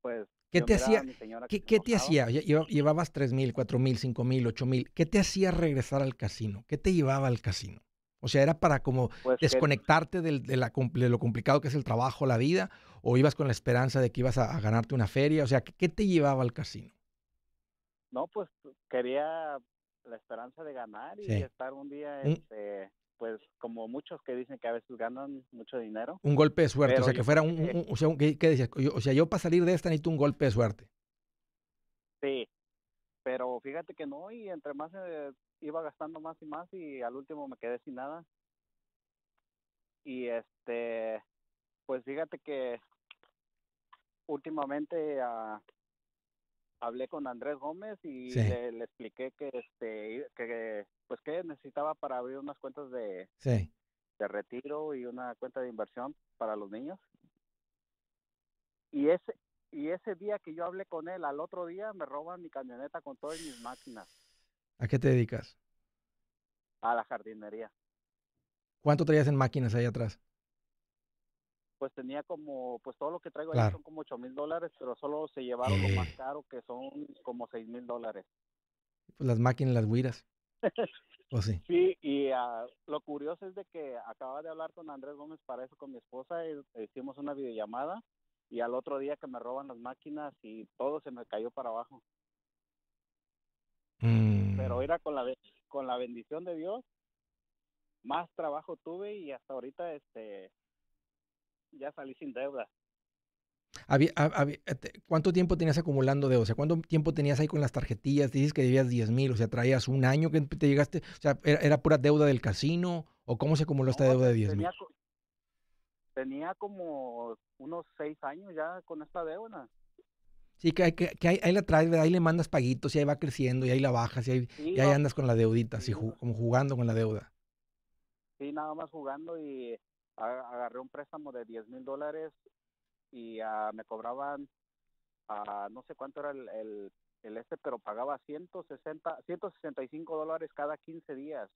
pues... ¿Qué te hacía? ¿qué, te hacía? Llevabas tres mil, cuatro mil, cinco mil, ocho mil. ¿Qué te hacía regresar al casino? ¿Qué te llevaba al casino? O sea, ¿era para como pues desconectarte de, la, lo complicado que es el trabajo, la vida? ¿O ibas con la esperanza de que ibas a, ganarte una feria? O sea, ¿qué, te llevaba al casino? No, pues quería la esperanza de ganar y estar un día... Este, pues como muchos que dicen que a veces ganan mucho dinero. Un golpe de suerte, o sea, que fuera un, o sea, ¿qué, decías? O sea, yo para salir de esta necesito un golpe de suerte. Sí, pero fíjate que no, y entre más eh, iba gastando más y más y al último me quedé sin nada. Y este, pues fíjate que últimamente ah, hablé con Andrés Gómez y le, expliqué que este que pues que necesitaba para abrir unas cuentas de sí. de retiro y una cuenta de inversión para los niños. Y ese y ese día que yo hablé con él, al otro día me roban mi camioneta con todas mis máquinas. ¿A qué te dedicas? A la jardinería. ¿Cuánto traías en máquinas ahí atrás? pues tenía como, pues todo lo que traigo allá son como 8 mil dólares, pero solo se llevaron lo más eh. caro que son como 6 mil dólares. Pues las máquinas, las huiras. sí? y ah, lo curioso es de que acababa de hablar con Andrés Gómez para eso con mi esposa, eh, hicimos una videollamada y al otro día que me roban las máquinas y todo se me cayó para abajo. Pero mm. era con la, con la bendición de Dios, más trabajo tuve y hasta ahorita este ya salí sin deuda. Había, ¿Cuánto tiempo tenías acumulando deuda? O sea, ¿cuánto tiempo tenías ahí con las tarjetillas? dices que debías 10 mil, o sea, traías un año que te llegaste, o sea, ¿era, pura deuda del casino? ¿O cómo se acumuló esta deuda de 10 mil? Tenía como unos 6 años ya con esta deuda. Sí, que, hay, que, que hay, ahí la traes, ahí le mandas paguitos y ahí va creciendo y ahí la bajas y ahí, andas con la deudita, así, como jugando con la deuda. Sí, nada más jugando y agarré un préstamo de 10 mil dólares y ah, me cobraban, ah, no sé cuánto era el, el, este, pero pagaba 160, 165 dólares cada 15 días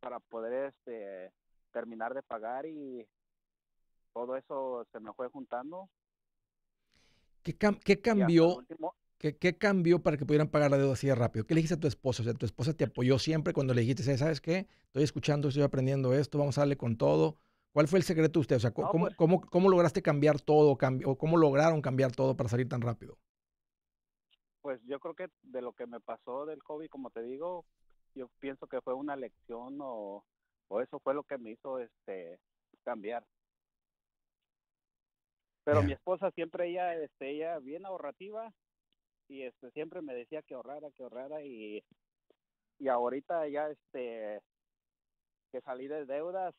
para poder este terminar de pagar y todo eso se me fue juntando. ¿Qué, cambió? ¿Qué, cambió para que pudieran pagar la deuda así de rápido? ¿Qué le dijiste a tu esposa? O sea, tu esposa te apoyó siempre cuando le dijiste, ¿sabes qué? Estoy escuchando, estoy aprendiendo esto, vamos a darle con todo. ¿Cuál fue el secreto de usted? O sea, pues ¿cómo, cómo, lograste cambiar todo o cómo lograron cambiar todo para salir tan rápido? Pues yo creo que de lo que me pasó del COVID, como te digo, yo pienso que fue una lección o, o eso fue lo que me hizo este cambiar. Pero mi esposa siempre ella, este, ella bien ahorrativa, y este siempre me decía que ahorrara, que ahorrara y ahorita ya este que salí de deudas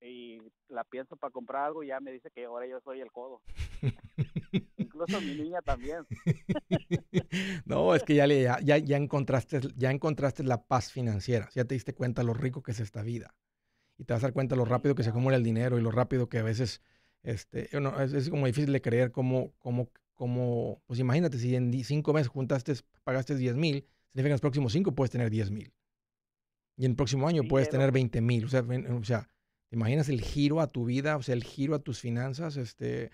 y la pienso para comprar algo ya me dice que ahora yo soy el codo. Incluso mi niña también. no, es que ya, le, ya, ya, encontraste, ya encontraste la paz financiera, ya te diste cuenta lo rico que es esta vida y te vas a dar cuenta lo rápido que se acumula el dinero y lo rápido que a veces este, es, es, como difícil de creer cómo, cómo, como, pues imagínate, si en cinco meses juntaste, pagaste 10 mil, significa que en los próximos cinco puedes tener 10 mil. Y en el próximo año puedes tener 20 mil. O sea, ¿te imaginas el giro a tu vida? O sea, el giro a tus finanzas. Este,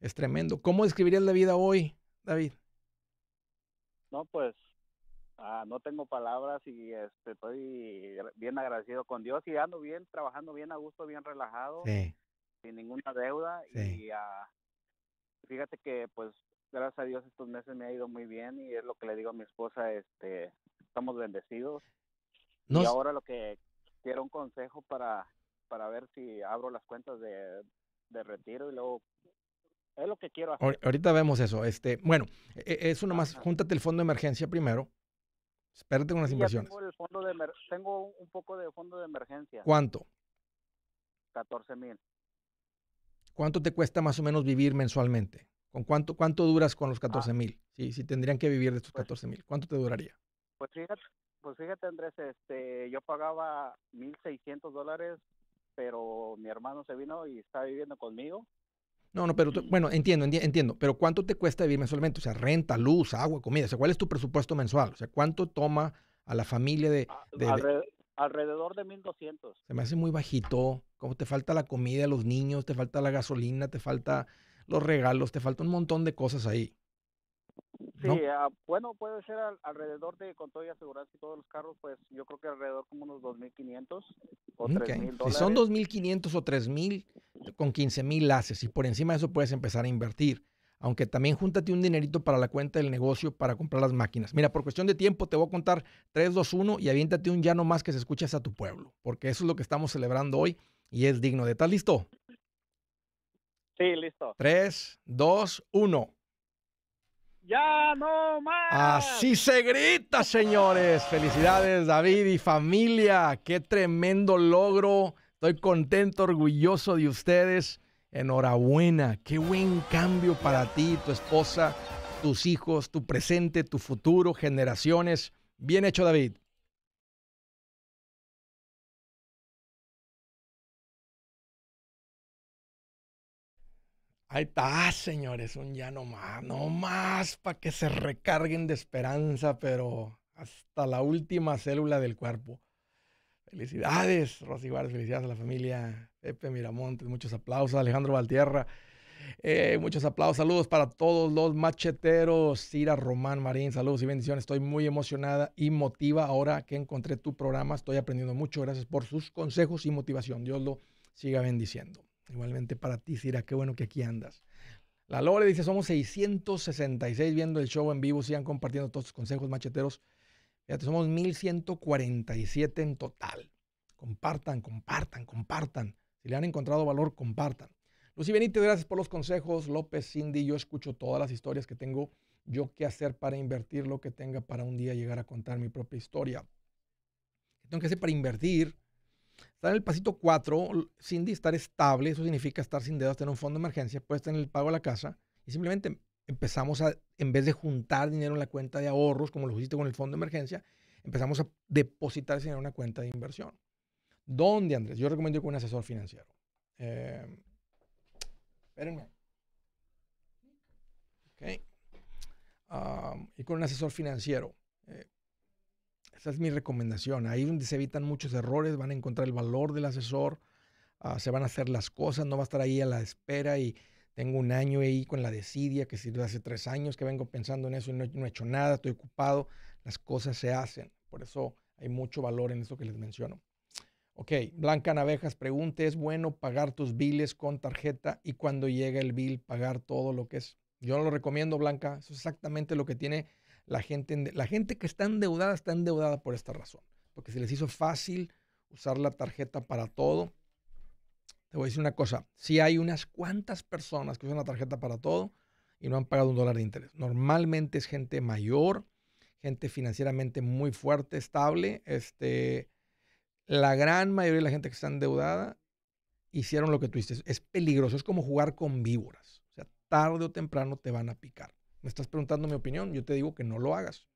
es tremendo. ¿Cómo describirías la vida hoy, David? No, pues ah, no tengo palabras y este, estoy bien agradecido con Dios y ando bien, trabajando bien a gusto, bien relajado, sin ninguna deuda y ah, Fíjate que pues gracias a Dios estos meses me ha ido muy bien y es lo que le digo a mi esposa, este, estamos bendecidos. Y ahora lo que quiero un consejo para, para ver si abro las cuentas de, retiro y luego es lo que quiero hacer. Ahorita vemos eso. Este, bueno, e-, eso nomás, más. júntate el fondo de emergencia primero. Espérate con las inversiones. Tengo, tengo, un poco de fondo de emergencia. ¿Cuánto? 14 mil. ¿cuánto te cuesta más o menos vivir mensualmente? ¿Con cuánto, cuánto duras con los 14 ah. mil? sí, si tendrían que vivir de estos 14,000, pues mil, ¿cuánto te duraría? Pues fíjate, pues Andrés, este, yo pagaba 1.600 dólares, pero mi hermano se vino y está viviendo conmigo. No, no, pero bueno, entiendo, entiendo, pero ¿cuánto te cuesta vivir mensualmente? O sea, renta, luz, agua, comida, o sea, ¿cuál es tu presupuesto mensual? O sea, ¿cuánto toma a la familia de, ah, de... Alrededor de 1200. Se me hace muy bajito. Como te falta la comida, los niños, te falta la gasolina, te falta los regalos, te falta un montón de cosas ahí. Sí, ah, bueno, puede ser alrededor de, con todo y asegurarse todos los carros, pues yo creo que alrededor como unos 2.500 o 3.000 Si son 2.500 o 3.000, con 15.000 haces y por encima de eso puedes empezar a invertir aunque también júntate un dinerito para la cuenta del negocio para comprar las máquinas. Mira, por cuestión de tiempo te voy a contar 3, 2, 1 y aviéntate un no más que se escuches a tu pueblo, porque eso es lo que estamos celebrando hoy y es digno de. ¿Estás listo? Sí, listo. 3, 2, 1. Ya no más. Así se grita, señores. Felicidades, David y familia. Qué tremendo logro. Estoy contento, orgulloso de ustedes. Enhorabuena, qué buen cambio para ti, tu esposa, tus hijos, tu presente, tu futuro, generaciones. Bien hecho, David. Ahí está, señores, un ya no más, no más para que se recarguen de esperanza, pero hasta la última célula del cuerpo. Felicidades, Rosy felicidades a la familia Pepe Miramontes, muchos aplausos, Alejandro Valtierra. Eh, muchos aplausos, saludos para todos los macheteros. Cira Román Marín, saludos y bendiciones. Estoy muy emocionada y motiva ahora que encontré tu programa. Estoy aprendiendo mucho. Gracias por sus consejos y motivación. Dios lo siga bendiciendo. Igualmente para ti, Cira, qué bueno que aquí andas. La Lore dice, somos 666 viendo el show en vivo. Sigan compartiendo todos tus consejos macheteros. Fíjate, somos 1147 en total. Compartan, compartan, compartan. Si le han encontrado valor, compartan. Lucy Benítez, gracias por los consejos. López, Cindy, yo escucho todas las historias que tengo yo que hacer para invertir lo que tenga para un día llegar a contar mi propia historia. ¿Qué tengo que hacer para invertir? Estar en el pasito 4, Cindy, estar estable, eso significa estar sin deudas, tener un fondo de emergencia, puedes en el pago de la casa y simplemente empezamos a, en vez de juntar dinero en la cuenta de ahorros, como lo hiciste con el fondo de emergencia, empezamos a depositar dinero en una cuenta de inversión. ¿Dónde, Andrés? Yo recomiendo con un asesor financiero. Em, espérenme. Ok. y con un asesor financiero. Eh, esa es mi recomendación. Ahí donde se evitan muchos errores, van a encontrar el valor del asesor, ah, se van a hacer las cosas, no va a estar ahí a la espera y tengo un año ahí con la decidia que sirve hace tres años que vengo pensando en eso y no, he hecho nada, estoy ocupado. Las cosas se hacen. Por eso hay mucho valor en esto que les menciono. Ok, Blanca Navejas pregunta, ¿es bueno pagar tus biles con tarjeta y cuando llega el bill pagar todo lo que es? Yo no lo recomiendo, Blanca. Eso es exactamente lo que tiene la gente. La gente que está endeudada está endeudada por esta razón. Porque se les hizo fácil usar la tarjeta para todo te voy a decir una cosa, si hay unas cuantas personas que usan la tarjeta para todo y no han pagado un dólar de interés. Normalmente es gente mayor, gente financieramente muy fuerte, estable. Este, la gran mayoría de la gente que está endeudada hicieron lo que tú Es peligroso, es como jugar con víboras. O sea, tarde o temprano te van a picar. Me estás preguntando mi opinión, yo te digo que no lo hagas.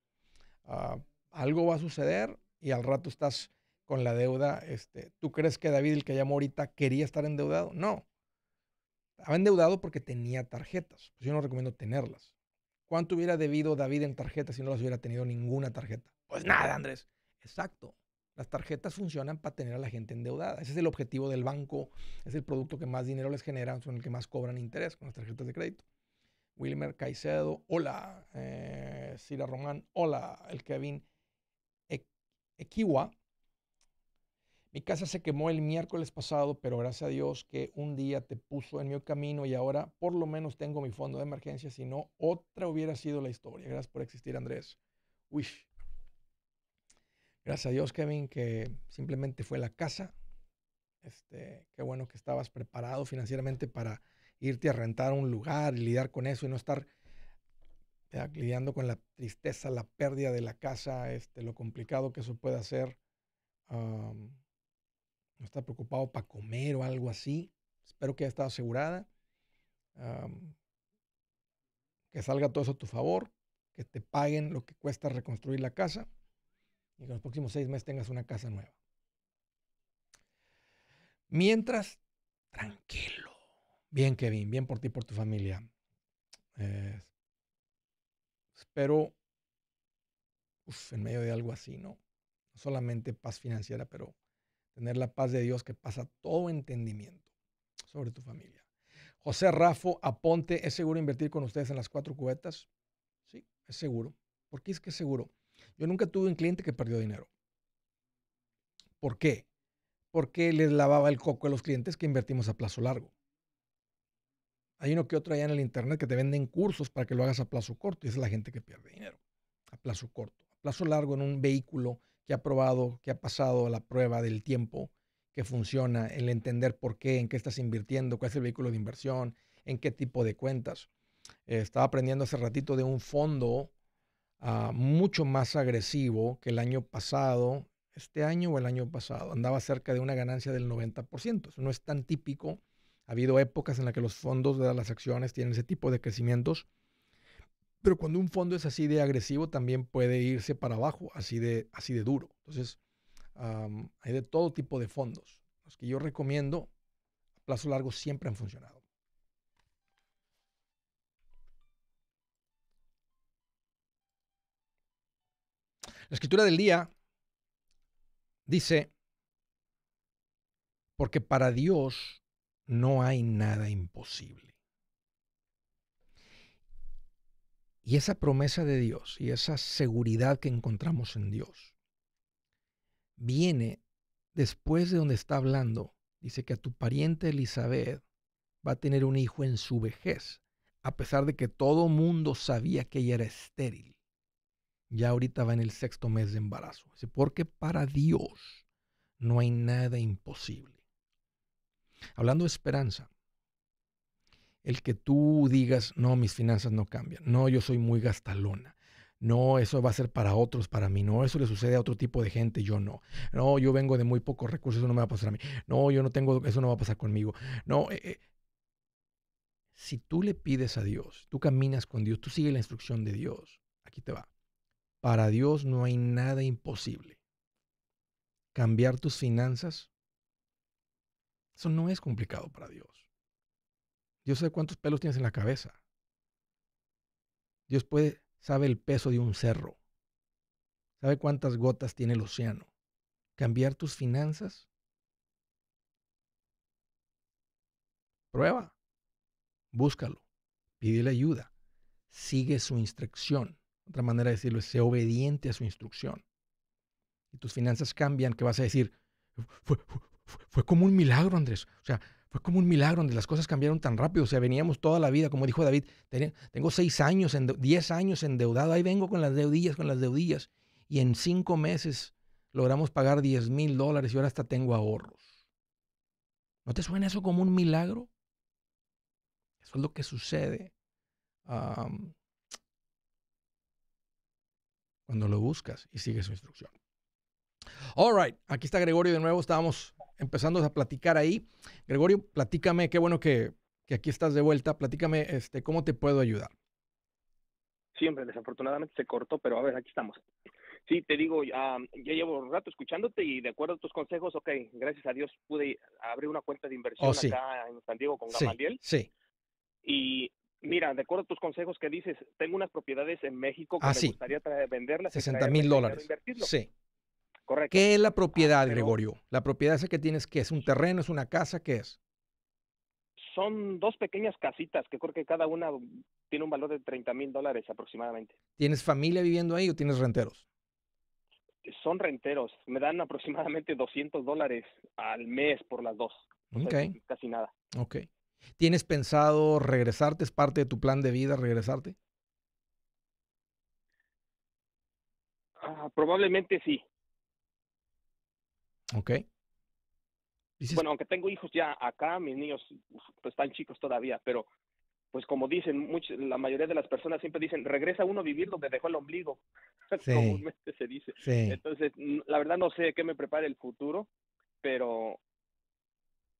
Ah, algo va a suceder y al rato estás con la deuda. Este, ¿Tú crees que David, el que llamó ahorita, quería estar endeudado? No. Estaba endeudado porque tenía tarjetas. Pues yo no recomiendo tenerlas. ¿Cuánto hubiera debido David en tarjetas si no las hubiera tenido ninguna tarjeta? Pues nada, Andrés. Exacto. Las tarjetas funcionan para tener a la gente endeudada. Ese es el objetivo del banco. Es el producto que más dinero les genera, son el que más cobran interés con las tarjetas de crédito. Wilmer Caicedo, hola. Eh, Cira Román, hola. El Kevin Equiwa, mi casa se quemó el miércoles pasado, pero gracias a Dios que un día te puso en mi camino y ahora por lo menos tengo mi fondo de emergencia, si no, otra hubiera sido la historia. Gracias por existir, Andrés. Wish. Gracias a Dios, Kevin, que simplemente fue la casa. Este, qué bueno que estabas preparado financieramente para irte a rentar un lugar y lidiar con eso y no estar lidiando con la tristeza, la pérdida de la casa, este, lo complicado que eso puede hacer no está preocupado para comer o algo así. Espero que haya estado asegurada. que salga todo eso a tu favor, que te paguen lo que cuesta reconstruir la casa y que en los próximos seis meses tengas una casa nueva. Mientras, tranquilo. Bien, Kevin, bien por ti, por tu familia. Eh, espero, en medio de algo así, ¿no? No solamente paz financiera, pero tener la paz de Dios que pasa todo entendimiento sobre tu familia. José Rafo Aponte, ¿es seguro invertir con ustedes en las cuatro cubetas? Sí, es seguro. ¿Por qué es que es seguro? Yo nunca tuve un cliente que perdió dinero. ¿Por qué? Porque les lavaba el coco a los clientes que invertimos a plazo largo. Hay uno que otro allá en el internet que te venden cursos para que lo hagas a plazo corto y esa es la gente que pierde dinero. A plazo corto. A plazo largo en un vehículo que ha probado, que ha pasado la prueba del tiempo, que funciona, el entender por qué, en qué estás invirtiendo, cuál es el vehículo de inversión, en qué tipo de cuentas. estaba aprendiendo hace ratito de un fondo ah, mucho más agresivo que el año pasado, este año o el año pasado. Andaba cerca de una ganancia del 90%. no es tan típico. Ha habido épocas en las que los fondos de las acciones tienen ese tipo de crecimientos pero cuando un fondo es así de agresivo, también puede irse para abajo, así de, así de duro. Entonces, hay de todo tipo de fondos. Los que yo recomiendo a plazo largo siempre han funcionado. La escritura del día dice, porque para Dios no hay nada imposible. Y esa promesa de Dios y esa seguridad que encontramos en Dios viene después de donde está hablando. Dice que a tu pariente Elizabeth va a tener un hijo en su vejez, a pesar de que todo mundo sabía que ella era estéril. Ya ahorita va en el sexto mes de embarazo. Dice, porque para Dios no hay nada imposible. Hablando de esperanza, el que tú digas, no, mis finanzas no cambian, no, yo soy muy gastalona. No, eso va a ser para otros, para mí. No, eso le sucede a otro tipo de gente, yo no. No, yo vengo de muy pocos recursos, eso no me va a pasar a mí. No, yo no tengo, eso no va a pasar conmigo. No, eh, eh. si tú le pides a Dios, tú caminas con Dios, tú sigues la instrucción de Dios, aquí te va. Para Dios no hay nada imposible. Cambiar tus finanzas, eso no es complicado para Dios. Dios sabe cuántos pelos tienes en la cabeza. Dios puede, sabe el peso de un cerro. Sabe cuántas gotas tiene el océano. Cambiar tus finanzas. Prueba. Búscalo. Pídele ayuda. Sigue su instrucción. Otra manera de decirlo es sé obediente a su instrucción. Y tus finanzas cambian, ¿qué vas a decir, fue, fue como un milagro, Andrés. O sea, fue como un milagro donde las cosas cambiaron tan rápido. O sea, veníamos toda la vida, como dijo David, tengo seis años, diez años endeudado, ahí vengo con las deudillas, con las deudillas. Y en cinco meses logramos pagar 10 mil dólares y ahora hasta tengo ahorros. ¿No te suena eso como un milagro? Eso es lo que sucede cuando lo buscas y sigues su instrucción. All right, aquí está Gregorio de nuevo, estábamos empezando a platicar ahí. Gregorio, platícame, qué bueno que, que aquí estás de vuelta, platícame este, cómo te puedo ayudar. Siempre, desafortunadamente se cortó, pero a ver, aquí estamos. Sí, te digo, ya, ah, ya llevo un rato escuchándote y de acuerdo a tus consejos, ok, gracias a Dios pude abrir una cuenta de inversión oh, acá en San Diego con Gamandiel. Sí, sí. Y mira, de acuerdo a tus consejos que dices, tengo unas propiedades en México que ah, me gustaría venderlas. 60 mil dólares. Sí. ¿Qué es la propiedad, Gregorio? La propiedad esa que tienes, ¿qué es? ¿Un terreno? ¿Es una casa? ¿Qué es? Son dos pequeñas casitas que creo que cada una tiene un valor de 30 mil dólares aproximadamente. ¿Tienes familia viviendo ahí o tienes renteros? Son renteros. Me dan aproximadamente 200 dólares al mes por las dos. casi nada. Ok. ¿Tienes pensado regresarte? ¿Es parte de tu plan de vida regresarte? Ah, probablemente sí. Ok. Bueno, aunque tengo hijos ya acá, mis niños pues, están chicos todavía, pero pues como dicen, la mayoría de las personas siempre dicen, regresa uno a vivir donde dejó el ombligo, comúnmente se dice. Entonces, la verdad no sé qué me prepare el futuro, pero...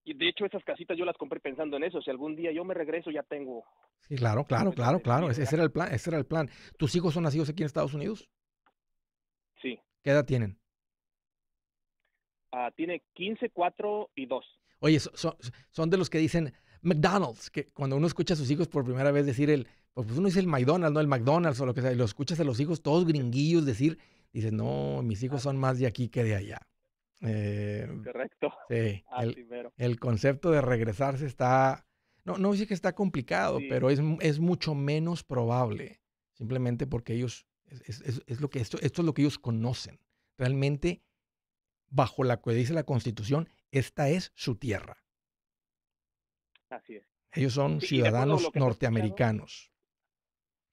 Y de hecho esas casitas yo las compré pensando en eso, si algún día yo me regreso ya tengo... Sí, claro, claro, claro, claro, ese era el plan, ese era el plan. ¿Tus hijos son nacidos aquí en Estados Unidos? Sí. ¿Qué edad tienen? Ah, tiene 15, 4 y 2. Oye, son de los que dicen McDonald's, que cuando uno escucha a sus hijos por primera vez decir el, pues, pues uno dice el McDonald's, no el McDonald's o lo que sea, y lo escuchas a los hijos todos gringuillos decir, dices, no, mis hijos son más de aquí que de allá. Eh, Correcto. Sí, el, concepto de regresarse está, no, no dice que está complicado, pero es, mucho menos probable, simplemente porque ellos, es, es lo que esto, esto es lo que ellos conocen. Realmente bajo la que dice la Constitución, esta es su tierra. Así es. Ellos son ciudadanos norteamericanos.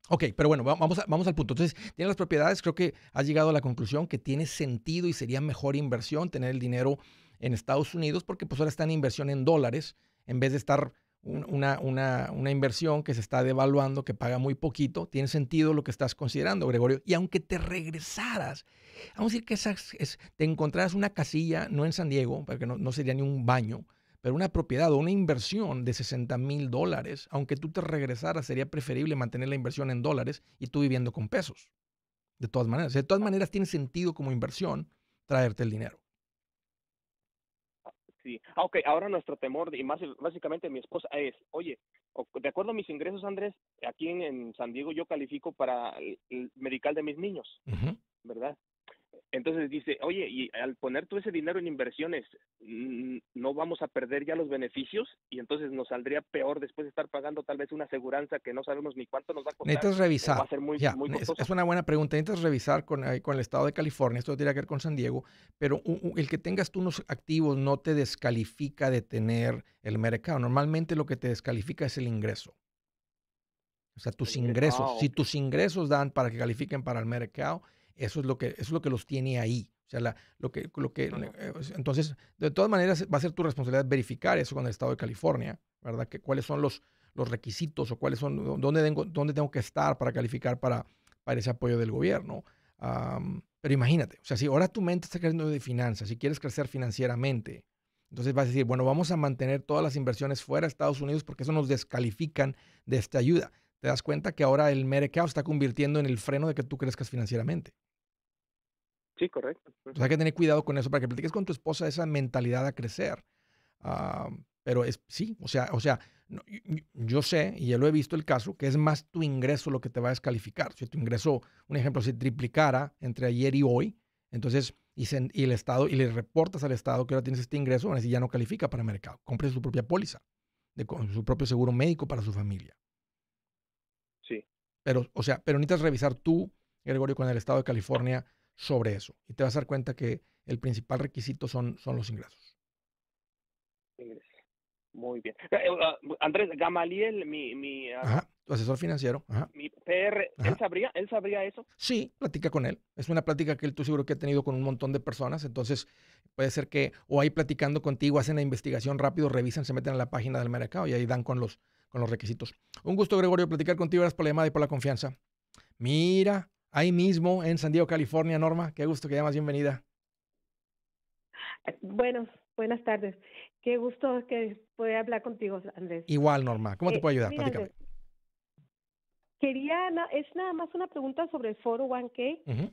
Ok, pero bueno, vamos, vamos al punto. Entonces, tiene las propiedades, creo que ha llegado a la conclusión que tiene sentido y sería mejor inversión tener el dinero en Estados Unidos porque pues ahora está en inversión en dólares en vez de estar una, una, inversión que se está devaluando, que paga muy poquito, tiene sentido lo que estás considerando, Gregorio. Y aunque te regresaras, vamos a decir que te encontraras una casilla, no en San Diego, porque no, no sería ni un baño, pero una propiedad o una inversión de 60 mil dólares, aunque tú te regresaras, sería preferible mantener la inversión en dólares y tú viviendo con pesos. De todas maneras, de todas maneras tiene sentido como inversión traerte el dinero. Ah, ok, ahora nuestro temor, y más, básicamente mi esposa es, oye, de acuerdo a mis ingresos, Andrés, aquí en, San Diego yo califico para el, medical de mis niños, ¿verdad? Entonces dice, oye, y al poner tú ese dinero en inversiones, no vamos a perder ya los beneficios y entonces nos saldría peor después de estar pagando tal vez una aseguranza que no sabemos ni cuánto nos va a costar. Necesitas revisar. es, una buena pregunta. Necesitas revisar eh, con, el estado de California, esto tiene que ver con San Diego, pero el que tengas tú unos activos no te descalifica de tener el mercado. Normalmente lo que te descalifica es el ingreso. O sea, tus ingresos. Ah, si tus ingresos dan para que califiquen para el mercado, eso es lo que, es lo que los tiene ahí. O sea, lo que, lo que, eh, entonces, de todas maneras, va a ser tu responsabilidad verificar eso con el Estado de California, ¿verdad? Que, ¿Cuáles son los, los requisitos o cuáles son, dónde tengo, dónde tengo que estar para calificar para, para ese apoyo del gobierno? pero imagínate, o sea, si ahora tu mente está creciendo de finanzas, si quieres crecer financieramente, entonces vas a decir, bueno, vamos a mantener todas las inversiones fuera de Estados Unidos porque eso nos descalifican de esta ayuda. Te das cuenta que ahora el mercado está convirtiendo en el freno de que tú crezcas financieramente. Sí, correcto. O hay que tener cuidado con eso para que platiques con tu esposa esa mentalidad a crecer. Ah, pero es, sí, o sea, o sea yo, sé, y ya lo he visto el caso, que es más tu ingreso lo que te va a descalificar. Si tu ingreso, un ejemplo, se triplicara entre ayer y hoy, entonces, y, el Estado, y le reportas al Estado que ahora tienes este ingreso, van a decir, ya no califica para el mercado. compres su propia póliza, de, su propio seguro médico para su familia. Sí. Pero, o sea, pero necesitas revisar tú, Gregorio, con el Estado de California sobre eso y te vas a dar cuenta que el principal requisito son, son los ingresos. Muy bien. Eh, eh, ah, Andrés Gamaliel, mi, mi ah, tu asesor financiero, mi PR, ¿él, sabría, ¿él sabría eso? Sí, platica con él. Es una plática que él tú seguro que ha tenido con un montón de personas, entonces puede ser que o ahí platicando contigo, hacen la investigación rápido, revisan, se meten a la página del mercado y ahí dan con los, con los requisitos. Un gusto, Gregorio, platicar contigo, gracias por la llamada y por la confianza. Mira, ahí mismo en San Diego, California. Norma, qué gusto que llamas, bienvenida. Eh, bueno, buenas tardes. Qué gusto que pueda hablar contigo, Andrés. Igual, Norma. ¿Cómo te eh, puedo ayudar? Mira, quería, es nada más una pregunta sobre el foro 1K,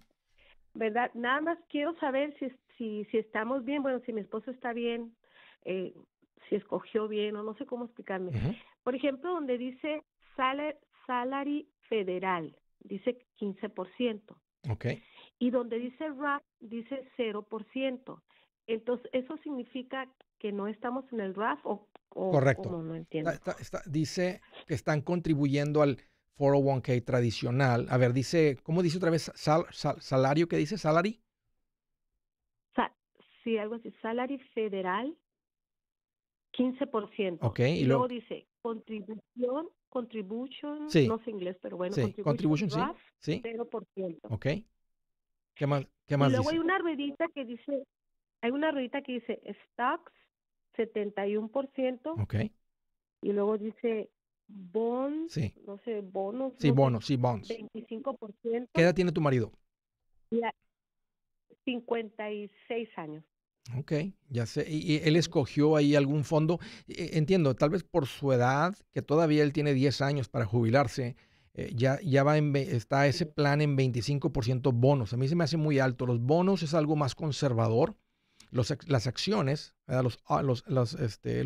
¿verdad? Nada más quiero saber si, si, si estamos bien, bueno, si mi esposo está bien, eh, si escogió bien o no sé cómo explicarme. Por ejemplo, donde dice salary federal, dice 15%. Okay. Y donde dice RAF, dice 0%. Entonces, eso significa que no estamos en el RAF o, Correcto. no entiendo. dice que están contribuyendo al 401k tradicional. A ver, dice, ¿cómo dice otra vez salario? ¿Qué dice? ¿Salary? sí, algo así. Salary federal, 15%. Ok. y luego dice contribución Contribution, no sé inglés, pero bueno, sí. Contribution, sí. 0%. Ok. ¿Qué más, qué más y luego hay una ruedita que dice, hay una ruedita que dice stocks, 71%. Ok. Y luego dice bonds, sí. no sé, bonos. Sí, bonos, sí, bonds. 25%. ¿Qué edad tiene tu marido? 56 años. Ok, ya sé. ¿Y él escogió ahí algún fondo? Eh, entiendo, tal vez por su edad, que todavía él tiene 10 años para jubilarse, eh, ya, ya va en, está ese plan en 25% bonos. A mí se me hace muy alto. Los bonos es algo más conservador. las acciones, los, ah, este,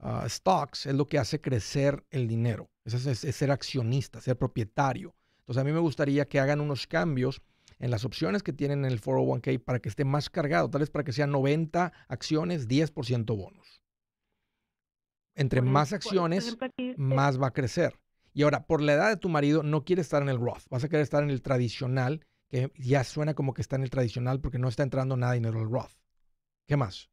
ah, stocks es lo que hace crecer el dinero. Es, es ser accionista, ser propietario. Entonces a mí me gustaría que hagan unos cambios en las opciones que tienen en el 401k para que esté más cargado, tal vez para que sean 90 acciones, 10% bonus. Entre más acciones, más va a crecer. Y ahora, por la edad de tu marido, no quiere estar en el Roth, vas a querer estar en el tradicional, que ya suena como que está en el tradicional porque no está entrando nada dinero dinero al Roth. ¿Qué más?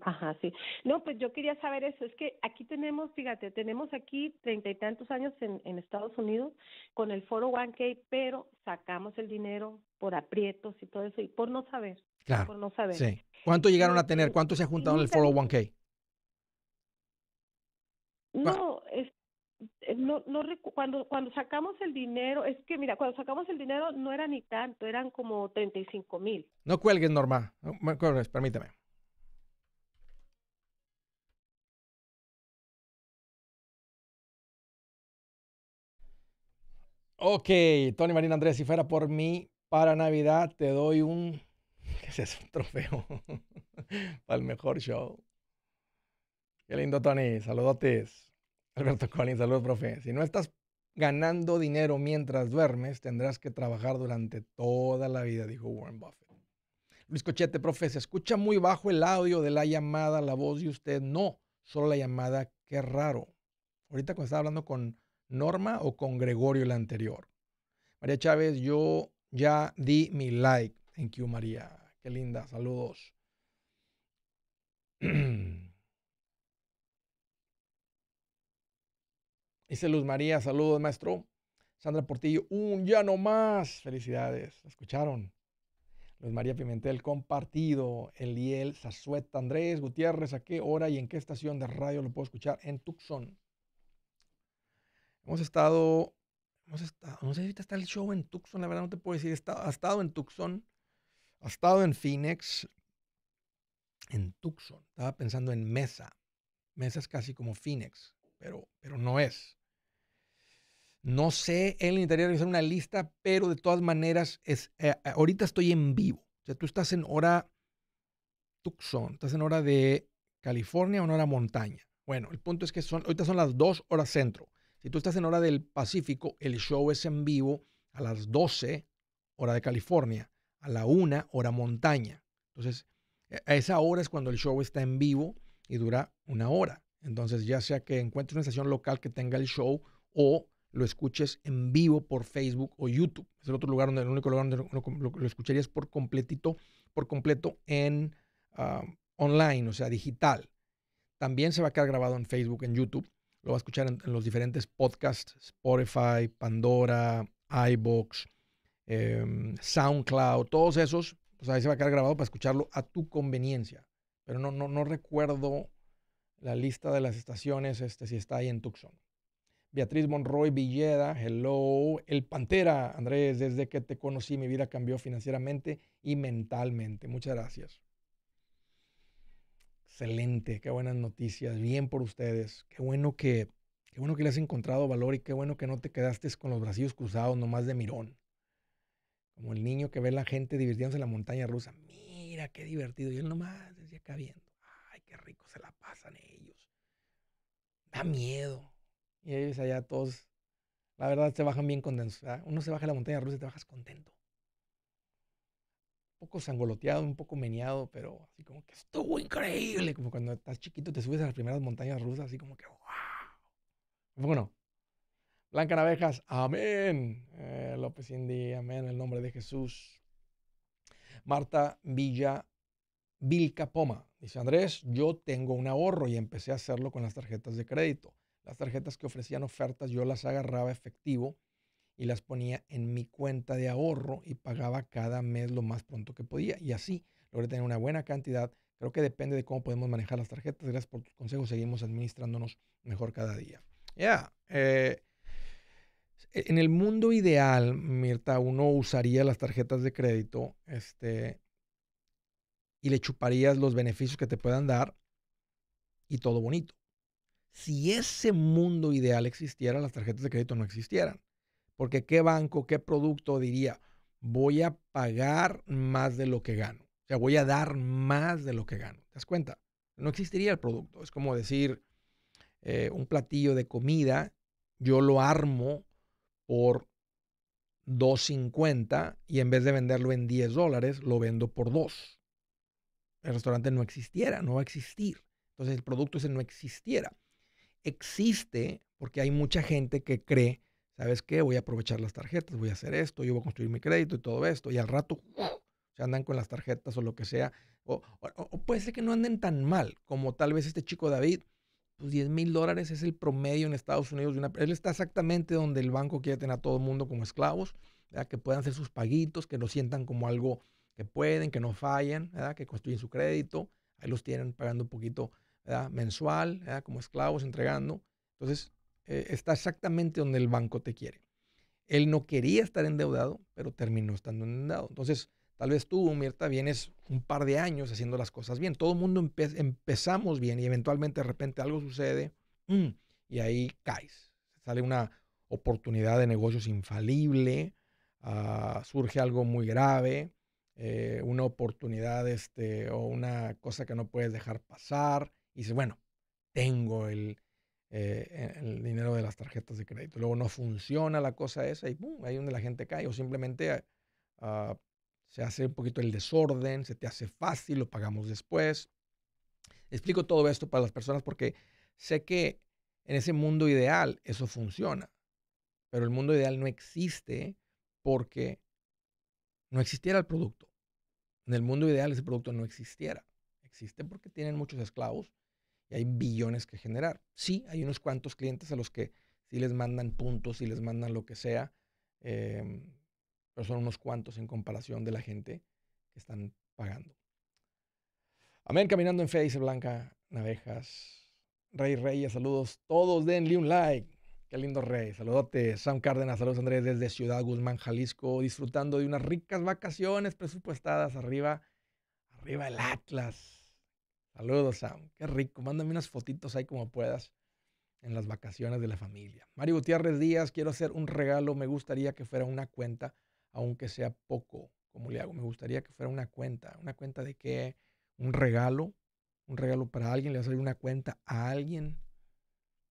Ajá, sí. No, pues yo quería saber eso. Es que aquí tenemos, fíjate, tenemos aquí treinta y tantos años en, Estados Unidos con el foro 1K, pero sacamos el dinero por aprietos y todo eso y por no saber. Claro. Por no saber. Sí. ¿Cuánto llegaron a tener? ¿Cuánto se ha juntado en el foro 1K? No, es, eh, no, no cuando cuando sacamos el dinero, es que mira, cuando sacamos el dinero no era ni tanto, eran como 35 mil. No cuelgues, Norma, no permítame. Ok, Tony Marina Andrés, si fuera por mí, para Navidad te doy un. ¿Qué es Un trofeo. para el mejor show. Qué lindo, Tony. Saludotes. Alberto Collins, saludos, profe. Si no estás ganando dinero mientras duermes, tendrás que trabajar durante toda la vida, dijo Warren Buffett. Luis Cochete, profe, se escucha muy bajo el audio de la llamada, la voz de usted. No, solo la llamada, qué raro. Ahorita cuando estaba hablando con Norma o con Gregorio el anterior. María Chávez, yo ya di mi like. Thank you, María. Qué linda. Saludos. Dice Luz María, saludos, maestro. Sandra Portillo, un ya no más. Felicidades. ¿Escucharon? Luz María Pimentel, compartido. Eliel Sasueta, Andrés Gutiérrez, ¿a qué hora y en qué estación de radio lo puedo escuchar? En Tucson. Hemos estado, no sé si ahorita está el show en Tucson, la verdad no te puedo decir, ha estado en Tucson, ha estado en Phoenix, en Tucson, estaba pensando en Mesa. Mesa es casi como Phoenix, pero, pero no es. No sé, él intentaría realizar una lista, pero de todas maneras, es, eh, eh, ahorita estoy en vivo. O sea, tú estás en hora Tucson, estás en hora de California o en hora montaña. Bueno, el punto es que son, ahorita son las dos horas centro. Si tú estás en hora del Pacífico, el show es en vivo a las 12, hora de California, a la 1, hora montaña. Entonces, e, a esa hora es cuando el show está en vivo y dura una hora. Entonces, ya sea que encuentres una estación local que tenga el show o lo escuches en vivo por Facebook o YouTube. Es el otro lugar donde el único lugar donde lo, escucharías por completito, por completo en ah, online, o sea, digital. También se va a quedar grabado en Facebook, en YouTube lo va a escuchar en, los diferentes podcasts, Spotify, Pandora, iBox, em, SoundCloud, todos esos. Pues ahí se va a quedar grabado para escucharlo a tu conveniencia. Pero no, no, no recuerdo la lista de las estaciones, este, si está ahí en Tucson. Beatriz Monroy Villeda, hello. El Pantera, Andrés, desde que te conocí mi vida cambió financieramente y mentalmente. Muchas gracias. Excelente, qué buenas noticias, bien por ustedes. Qué bueno que, qué bueno que le has encontrado valor y qué bueno que no te quedaste con los bracillos cruzados nomás de mirón. Como el niño que ve la gente divirtiéndose en la montaña rusa. Mira qué divertido. Y él nomás decía acá viendo. Ay, qué rico se la pasan ellos. Da miedo. Y ellos allá todos, la verdad, se bajan bien contentos. Uno se baja la montaña rusa y te bajas contento poco sangoloteado, un poco meneado, pero así como que estuvo increíble. Como cuando estás chiquito te subes a las primeras montañas rusas, así como que wow. Bueno, Blanca Navejas, amén. Eh, López Indy, amén. En el nombre de Jesús. Marta Villa Vilcapoma. Dice Andrés, yo tengo un ahorro y empecé a hacerlo con las tarjetas de crédito. Las tarjetas que ofrecían ofertas yo las agarraba efectivo y las ponía en mi cuenta de ahorro y pagaba cada mes lo más pronto que podía. Y así logré tener una buena cantidad. Creo que depende de cómo podemos manejar las tarjetas. Gracias por tus consejos. Seguimos administrándonos mejor cada día. Ya. Eh, e-, en el mundo ideal, Mirta, uno usaría las tarjetas de crédito este, y le chuparías los beneficios que te puedan dar y todo bonito. Si ese mundo ideal existiera, las tarjetas de crédito no existieran. Porque qué banco, qué producto diría, voy a pagar más de lo que gano. O sea, voy a dar más de lo que gano. ¿Te das cuenta? No existiría el producto. Es como decir, eh, un platillo de comida, yo lo armo por 2.50 y en vez de venderlo en 10 dólares, lo vendo por 2. El restaurante no existiera, no va a existir. Entonces el producto ese no existiera. Existe porque hay mucha gente que cree ¿sabes qué? Voy a aprovechar las tarjetas, voy a hacer esto, yo voy a construir mi crédito y todo esto. Y al rato se andan con las tarjetas o lo que sea. O, puede ser que no anden tan mal como tal vez este chico David. Pues 10 mil dólares es el promedio en Estados Unidos. De una, él está exactamente donde el banco quiere tener a todo el mundo como esclavos, que puedan hacer sus paguitos, que lo sientan como algo que pueden, que no fallen, ¿verdad? que construyen su crédito. Ahí los tienen pagando un poquito mensual, como esclavos, entregando. Entonces, eh, está exactamente donde el banco te quiere. Él no quería estar endeudado, pero terminó estando endeudado. Entonces, tal vez tú, Mirta, vienes un par de años haciendo las cosas bien. Todo el mundo empezamos bien y eventualmente de repente algo sucede ¡mm! y ahí caes. Sale una oportunidad de negocios infalible, ah, surge algo muy grave, eh, una oportunidad este, o una cosa que no puedes dejar pasar y dices, bueno, tengo el, eh, el dinero de las tarjetas de crédito. Luego no funciona la cosa esa y ¡pum! ahí donde la gente cae o simplemente eh, ah, se hace un poquito el desorden, se te hace fácil, lo pagamos después. Explico todo esto para las personas porque sé que en ese mundo ideal eso funciona, pero el mundo ideal no existe porque no existiera el producto. En el mundo ideal ese producto no existiera. Existe porque tienen muchos esclavos y hay billones que generar. Sí, hay unos cuantos clientes a los que sí les mandan puntos, sí les mandan lo que sea, em, pero son unos cuantos en comparación de la gente que están pagando. Amén, caminando en fe, Blanca Navejas. Rey Reyes, saludos. Todos denle un like. Qué lindo rey. Saludote. Sam Cárdenas, saludos Andrés desde Ciudad Guzmán, Jalisco, disfrutando de unas ricas vacaciones presupuestadas arriba, arriba el Atlas. Saludos, Sam. Qué rico. Mándame unas fotitos ahí como puedas en las vacaciones de la familia. Mario Gutiérrez Díaz, quiero hacer un regalo. Me gustaría que fuera una cuenta, aunque sea poco. ¿Cómo le hago? Me gustaría que fuera una cuenta. ¿Una cuenta de qué? ¿Un regalo? ¿Un regalo para alguien? ¿Le vas a hacer una cuenta a alguien?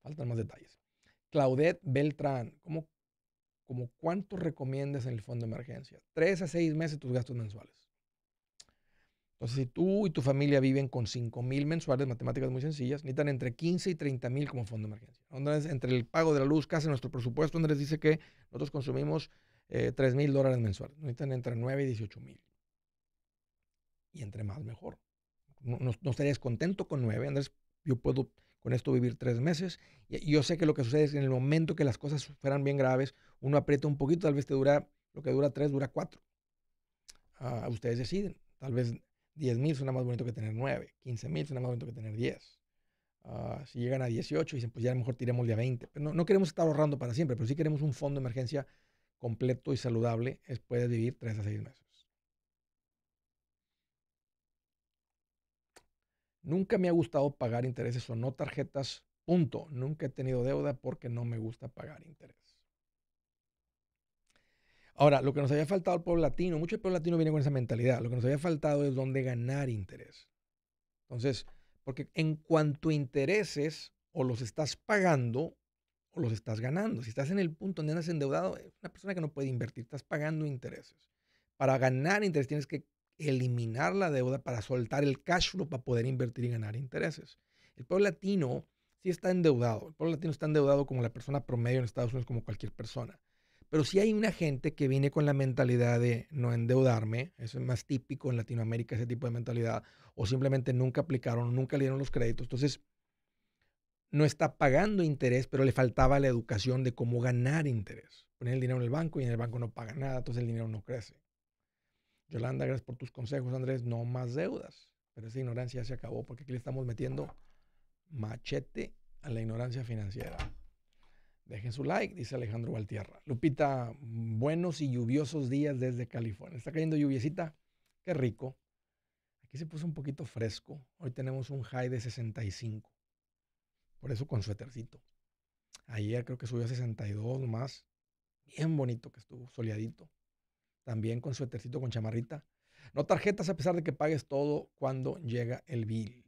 Faltan más detalles. Claudette Beltrán, ¿cómo, como cuánto recomiendas en el fondo de emergencia? Tres a seis meses tus gastos mensuales. Entonces, si tú y tu familia viven con 5 mil mensuales, matemáticas muy sencillas, necesitan entre 15 y 30 mil como fondo de emergencia. Andrés entre el pago de la luz, casi nuestro presupuesto, Andrés dice que nosotros consumimos eh, 3 mil dólares mensuales. Necesitan entre 9 y 18 mil. Y entre más, mejor. No, no, estarías contento con 9, Andrés. Yo puedo con esto vivir tres meses. Y yo sé que lo que sucede es que en el momento que las cosas fueran bien graves, uno aprieta un poquito, tal vez te dura, lo que dura tres, dura cuatro. Ah, ustedes deciden. Tal vez 10 mil suena más bonito que tener 9, 15 mil suena más bonito que tener 10. Ah, si llegan a 18, dicen, pues ya a lo mejor tiremos de a 20. no, no, queremos estar ahorrando para siempre, pero sí queremos un fondo de emergencia completo y saludable después de vivir 3 a 6 meses. Nunca me ha gustado pagar intereses o no tarjetas, punto. Nunca he tenido deuda porque no me gusta pagar intereses. Ahora, lo que nos había faltado al pueblo latino, mucho el pueblo latino viene con esa mentalidad, lo que nos había faltado es dónde ganar interés. Entonces, porque en cuanto a intereses, o los estás pagando o los estás ganando. Si estás en el punto donde andas endeudado, es eh, una persona que no puede invertir, estás pagando intereses. Para ganar interés tienes que eliminar la deuda para soltar el cash flow para poder invertir y ganar intereses. El pueblo latino sí está endeudado. El pueblo latino está endeudado como la persona promedio en Estados Unidos, como cualquier persona. Pero si hay una gente que viene con la mentalidad de no endeudarme, eso es más típico en Latinoamérica, ese tipo de mentalidad, o simplemente nunca aplicaron, nunca le dieron los créditos. Entonces, no está pagando interés, pero le faltaba la educación de cómo ganar interés. Poner el dinero en el banco y en el banco no paga nada, entonces el dinero no crece. Yolanda, gracias por tus consejos, Andrés, no más deudas. Pero esa ignorancia se acabó porque aquí le estamos metiendo machete a la ignorancia financiera. Dejen su like, dice Alejandro Valtierra. Lupita, buenos y lluviosos días desde California. Está cayendo lluviecita, qué rico. Aquí se puso un poquito fresco. Hoy tenemos un high de 65. Por eso con suétercito. Ayer creo que subió a 62 más. Bien bonito que estuvo, soleadito. También con suétercito, con chamarrita. No tarjetas a pesar de que pagues todo cuando llega el bill.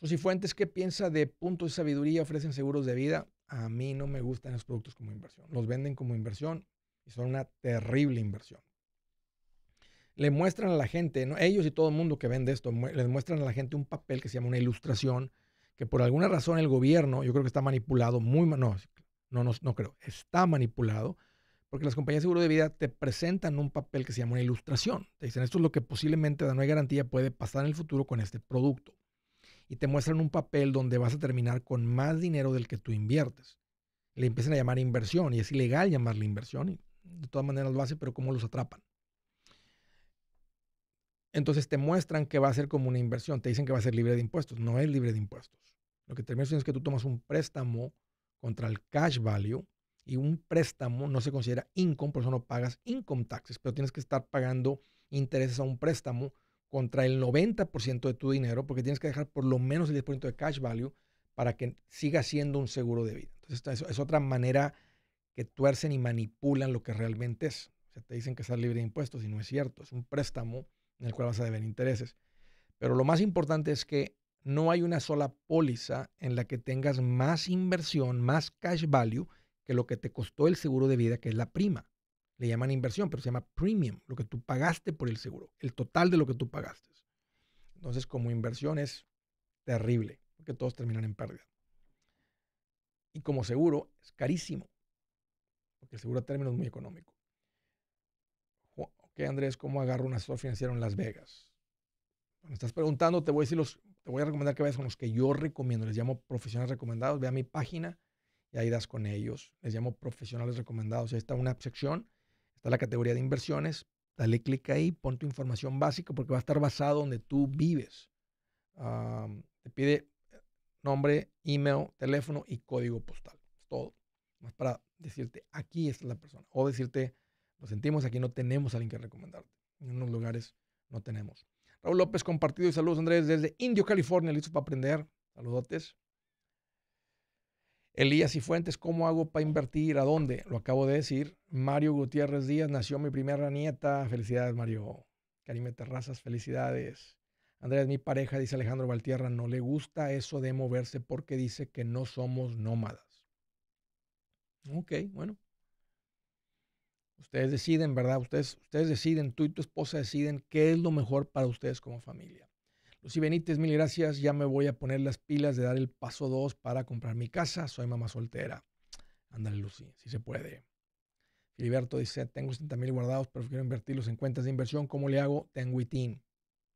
Susi Fuentes, ¿qué piensa de puntos de sabiduría? Ofrecen seguros de vida a mí no me gustan los productos como inversión. Los venden como inversión y son una terrible inversión. Le muestran a la gente, ellos y todo el mundo que vende esto, les muestran a la gente un papel que se llama una ilustración, que por alguna razón el gobierno, yo creo que está manipulado, muy, no, no, no, no creo, está manipulado, porque las compañías de seguro de vida te presentan un papel que se llama una ilustración. Te dicen, esto es lo que posiblemente, no hay garantía, puede pasar en el futuro con este producto y te muestran un papel donde vas a terminar con más dinero del que tú inviertes. Le empiezan a llamar inversión y es ilegal llamarle inversión y de todas maneras lo hace, pero ¿cómo los atrapan? Entonces te muestran que va a ser como una inversión, te dicen que va a ser libre de impuestos, no es libre de impuestos. Lo que termina es que tú tomas un préstamo contra el cash value y un préstamo no se considera income, por eso no pagas income taxes, pero tienes que estar pagando intereses a un préstamo contra el 90% de tu dinero, porque tienes que dejar por lo menos el 10% de cash value para que siga siendo un seguro de vida. Entonces, es, otra manera que tuercen y manipulan lo que realmente es. O sea, te dicen que estás libre de impuestos y no es cierto. Es un préstamo en el cual vas a deber intereses. Pero lo más importante es que no hay una sola póliza en la que tengas más inversión, más cash value que lo que te costó el seguro de vida, que es la prima. Le llaman inversión, pero se llama premium, lo que tú pagaste por el seguro, el total de lo que tú pagaste. Entonces, como inversión es terrible, porque todos terminan en pérdida. Y como seguro es carísimo, porque el seguro a término es muy económico. Ok, Andrés, ¿cómo agarro un asesor financiero en Las Vegas? Cuando estás preguntando, te voy a decir los, te voy a recomendar que vayas con los que yo recomiendo. Les llamo profesionales recomendados. Ve a mi página y ahí das con ellos. Les llamo profesionales recomendados. Ahí está una sección Está la categoría de inversiones. Dale clic ahí, pon tu información básica porque va a estar basado donde tú vives. te pide nombre, email, teléfono y código postal. Es todo. Más para decirte, aquí está la persona. O decirte, lo sentimos, aquí no tenemos a alguien que recomendarte. En unos lugares no tenemos. Raúl López, compartido y saludos, Andrés, desde Indio, California, listo para aprender. Saludotes. Elías y Fuentes, ¿cómo hago para invertir? ¿A dónde? Lo acabo de decir. Mario Gutiérrez Díaz, nació mi primera nieta. Felicidades, Mario. Karime Terrazas, felicidades. Andrés, mi pareja, dice Alejandro Valtierra, no le gusta eso de moverse porque dice que no somos nómadas. Ok, bueno. Ustedes deciden, ¿verdad? Ustedes, ustedes deciden, tú y tu esposa deciden qué es lo mejor para ustedes como familia. Lucy pues Benítez, mil gracias. Ya me voy a poner las pilas de dar el paso 2 para comprar mi casa. Soy mamá soltera. Ándale, Lucy, si se puede. Filiberto dice, tengo 70 mil guardados, pero quiero invertirlos en cuentas de inversión. ¿Cómo le hago? Tengo ITIN.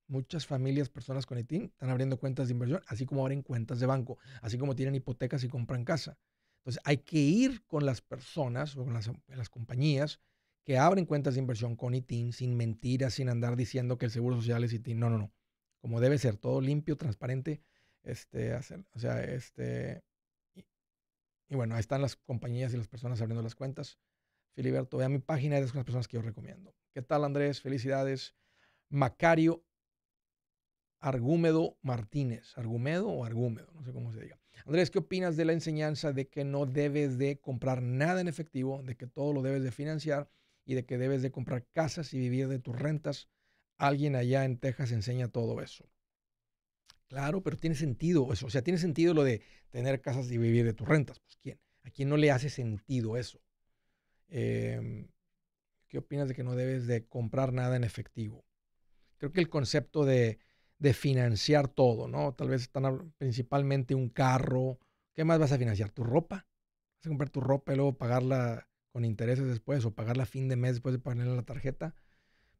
Muchas familias, personas con ITIN, están abriendo cuentas de inversión, así como abren cuentas de banco, así como tienen hipotecas y compran casa. Entonces, hay que ir con las personas o con las, las compañías que abren cuentas de inversión con ITIN sin mentiras, sin andar diciendo que el Seguro Social es ITIN. No, no, no como debe ser, todo limpio, transparente. Este, o sea, este. Y, bueno, ahí están las compañías y las personas abriendo las cuentas. Filiberto, a mi página, eres las personas que yo recomiendo. ¿Qué tal, Andrés? Felicidades. Macario Argúmedo Martínez. Argúmedo o Argúmedo, no sé cómo se diga. Andrés, ¿qué opinas de la enseñanza de que no debes de comprar nada en efectivo, de que todo lo debes de financiar y de que debes de comprar casas y vivir de tus rentas alguien allá en Texas enseña todo eso. Claro, pero tiene sentido eso. O sea, tiene sentido lo de tener casas y vivir de tus rentas. Pues quién, a quién no le hace sentido eso. Em, ¿Qué opinas de que no debes de comprar nada en efectivo? Creo que el concepto de, de financiar todo, ¿no? Tal vez están principalmente un carro. ¿Qué más vas a financiar? ¿Tu ropa? ¿Vas a comprar tu ropa y luego pagarla con intereses después o pagarla a fin de mes después de en la tarjeta?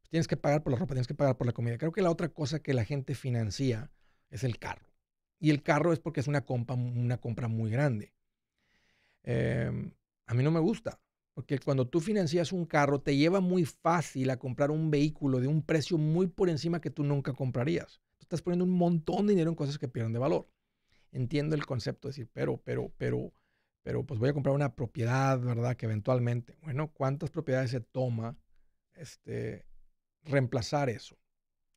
tienes que pagar por la ropa, tienes que pagar por la comida. Creo que la otra cosa que la gente financia es el carro. Y el carro es porque es una compra, una compra muy grande. Em, a mí no me gusta, porque cuando tú financias un carro, te lleva muy fácil a comprar un vehículo de un precio muy por encima que tú nunca comprarías. Tú estás poniendo un montón de dinero en cosas que pierden de valor. Entiendo el concepto de decir, pero, pero, pero, pero, pues voy a comprar una propiedad, ¿verdad? Que eventualmente, bueno, ¿cuántas propiedades se toma este, reemplazar eso.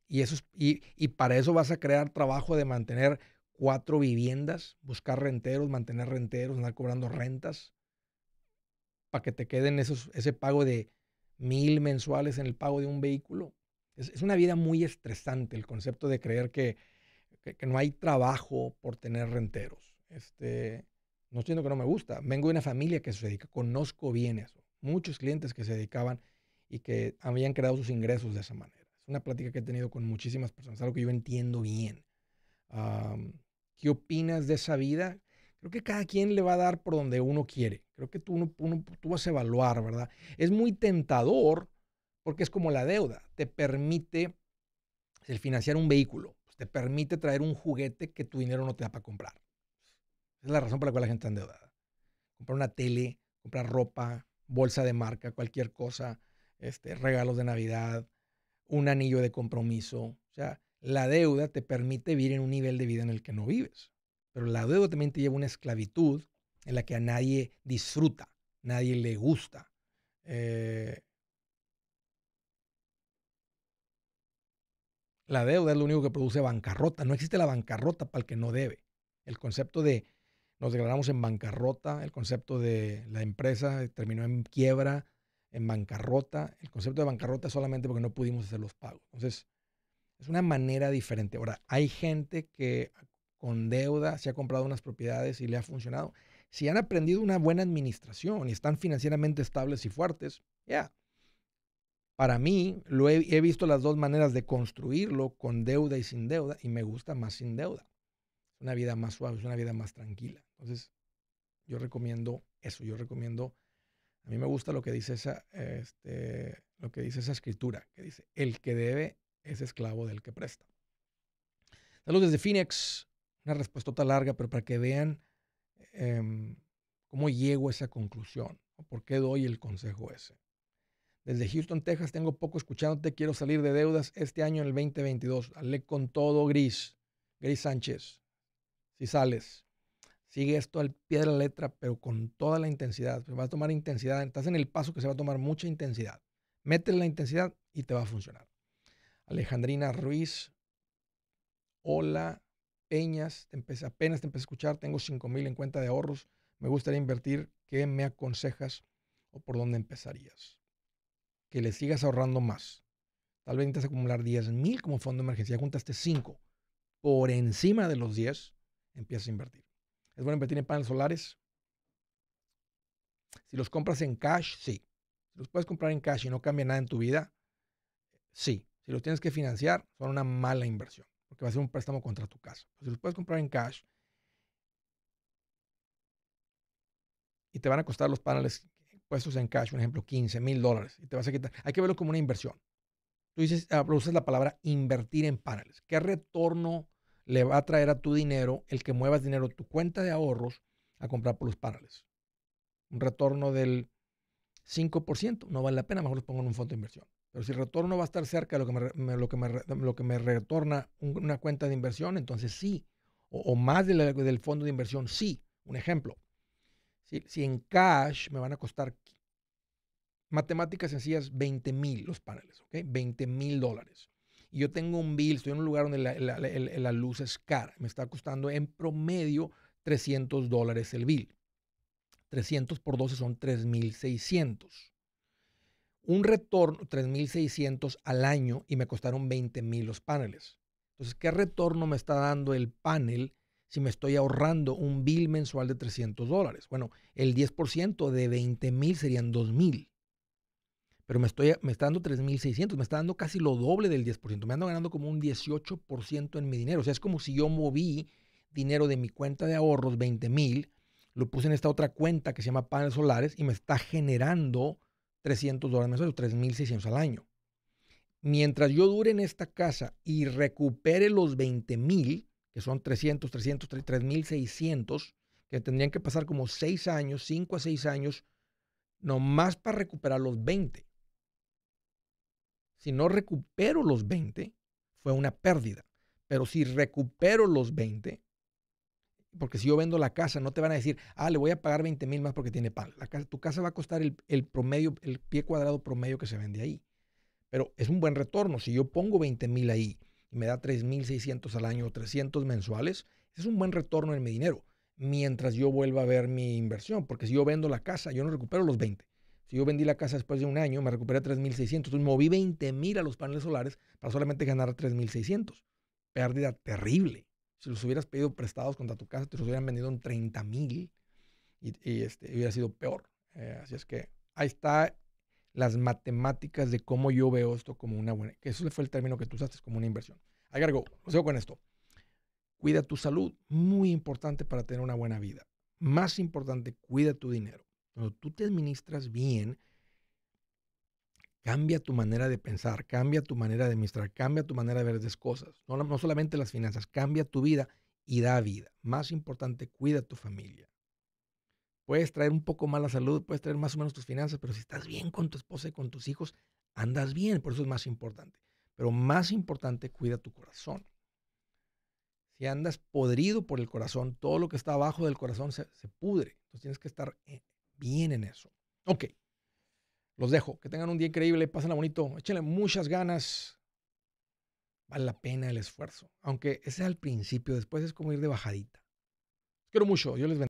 Y, eso y, para eso vas a crear trabajo de mantener cuatro viviendas, buscar renteros, mantener renteros, andar cobrando rentas, para que te queden esos, ese pago de mil mensuales en el pago de un vehículo. Es, una vida muy estresante el concepto de creer que, no hay trabajo por tener renteros. Este, no estoy diciendo que no me gusta. Vengo de una familia que se dedica, conozco bien eso. Muchos clientes que se dedicaban y que habían creado sus ingresos de esa manera. Es una plática que he tenido con muchísimas personas, algo que yo entiendo bien. ¿Qué opinas de esa vida? Creo que cada quien le va a dar por donde uno quiere. Creo que tú, uno, tú vas a evaluar, ¿verdad? Es muy tentador porque es como la deuda. Te permite el financiar un vehículo, pues, te permite traer un juguete que tu dinero no te da para comprar. es la razón por la cual la gente está endeudada. Comprar una tele, comprar ropa, bolsa de marca, cualquier cosa, este, regalos de Navidad, un anillo de compromiso. O sea, la deuda te permite vivir en un nivel de vida en el que no vives. Pero la deuda también te lleva a una esclavitud en la que a nadie disfruta, nadie le gusta. Eh la deuda es lo único que produce bancarrota. No existe la bancarrota para el que no debe. El concepto de nos declaramos en bancarrota, el concepto de la empresa terminó en quiebra, en bancarrota. El concepto de bancarrota es solamente porque no pudimos hacer los pagos. Entonces, es una manera diferente. Ahora, hay gente que con deuda se ha comprado unas propiedades y le ha funcionado. Si han aprendido una buena administración y están financieramente estables y fuertes, ya. Para mí, lo he, he, visto las dos maneras de construirlo, con deuda y sin deuda, y me gusta más sin deuda. Es una vida más suave, es una vida más tranquila. Entonces, yo recomiendo eso, yo recomiendo a mí me gusta lo que dice esa, este, lo que dice esa escritura, que dice, el que debe es esclavo del que presta. Saludos desde Phoenix, una respuesta larga, pero para que vean em, cómo llego a esa conclusión, por qué doy el consejo ese. Desde Houston, Texas, tengo poco escuchándote, quiero salir de deudas este año en el 2022. Hablé con todo Gris, Gris Sánchez, si sales. Sigue esto al pie de la letra, pero con toda la intensidad. Vas pues, va a tomar intensidad. Estás en el paso que se va a tomar mucha intensidad. Mete la intensidad y te va a funcionar. Alejandrina Ruiz. Hola, Peñas. Te empecé, apenas te empecé a escuchar. Tengo 5 mil en cuenta de ahorros. Me gustaría invertir. ¿Qué me aconsejas o por dónde empezarías? Que le sigas ahorrando más. Tal vez intentas acumular 10 mil como fondo de emergencia. juntaste 5. Por encima de los 10, empiezas a invertir. ¿Es bueno invertir en paneles solares? Si los compras en cash, sí. Si los puedes comprar en cash y no cambia nada en tu vida, sí. Si los tienes que financiar, son una mala inversión, porque va a ser un préstamo contra tu casa. si los puedes comprar en cash y te van a costar los paneles puestos en cash, un ejemplo, 15 mil dólares, y te vas a quitar, hay que verlo como una inversión. Tú dices, ah, usas la palabra invertir en paneles. ¿Qué retorno le va a traer a tu dinero el que muevas dinero tu cuenta de ahorros a comprar por los paneles Un retorno del 5% no vale la pena, mejor los pongo en un fondo de inversión. Pero si el retorno va a estar cerca de lo que me, lo lo que me retorna una cuenta de inversión, entonces sí. O, más del fondo de inversión, sí. Un ejemplo. Si, en cash me van a costar matemáticas sencillas 20 mil los paneles, 20 mil dólares yo tengo un bill, estoy en un lugar donde la, la luz es cara, me está costando en promedio 300 dólares el bill. 300 por 12 son 3,600. Un retorno, 3,600 al año y me costaron 20,000 los paneles. Entonces, ¿qué retorno me está dando el panel si me estoy ahorrando un bill mensual de 300 dólares? Bueno, el 10% de 20,000 serían 2,000 pero me, estoy, me está dando 3.600, me está dando casi lo doble del 10%, me ando ganando como un 18% en mi dinero. O sea, es como si yo moví dinero de mi cuenta de ahorros, 20.000, lo puse en esta otra cuenta que se llama paneles solares y me está generando 300 dólares 3.600 al año. Mientras yo dure en esta casa y recupere los 20.000, que son 300, 300, 3.600, que tendrían que pasar como 6 años, 5 a 6 años, nomás para recuperar los 20. Si no recupero los 20, fue una pérdida. Pero si recupero los 20, porque si yo vendo la casa, no te van a decir, ah, le voy a pagar 20 mil más porque tiene pan. La casa, tu casa va a costar el, el, promedio, el pie cuadrado promedio que se vende ahí. Pero es un buen retorno. Si yo pongo 20 mil ahí y me da 3,600 al año o 300 mensuales, es un buen retorno en mi dinero mientras yo vuelva a ver mi inversión. Porque si yo vendo la casa, yo no recupero los 20. Si yo vendí la casa después de un año, me recuperé 3.600. Entonces moví 20.000 a los paneles solares para solamente ganar 3.600. Pérdida terrible. Si los hubieras pedido prestados contra tu casa, te los hubieran vendido en 30.000 y, y este, hubiera sido peor. Eh, así es que ahí está las matemáticas de cómo yo veo esto como una buena. Que eso fue el término que tú usaste, como una inversión. Agargo, lo sigo con esto. Cuida tu salud, muy importante para tener una buena vida. Más importante, cuida tu dinero. Cuando tú te administras bien, cambia tu manera de pensar, cambia tu manera de administrar, cambia tu manera de ver las cosas. No, no solamente las finanzas, cambia tu vida y da vida. Más importante, cuida a tu familia. Puedes traer un poco más la salud, puedes traer más o menos tus finanzas, pero si estás bien con tu esposa y con tus hijos, andas bien, por eso es más importante. Pero más importante, cuida tu corazón. Si andas podrido por el corazón, todo lo que está abajo del corazón se, se pudre. Entonces tienes que estar eh, bien en eso. Ok. Los dejo. Que tengan un día increíble. Pásenla bonito. Échenle muchas ganas. Vale la pena el esfuerzo. Aunque ese al principio. Después es como ir de bajadita. quiero mucho. Yo les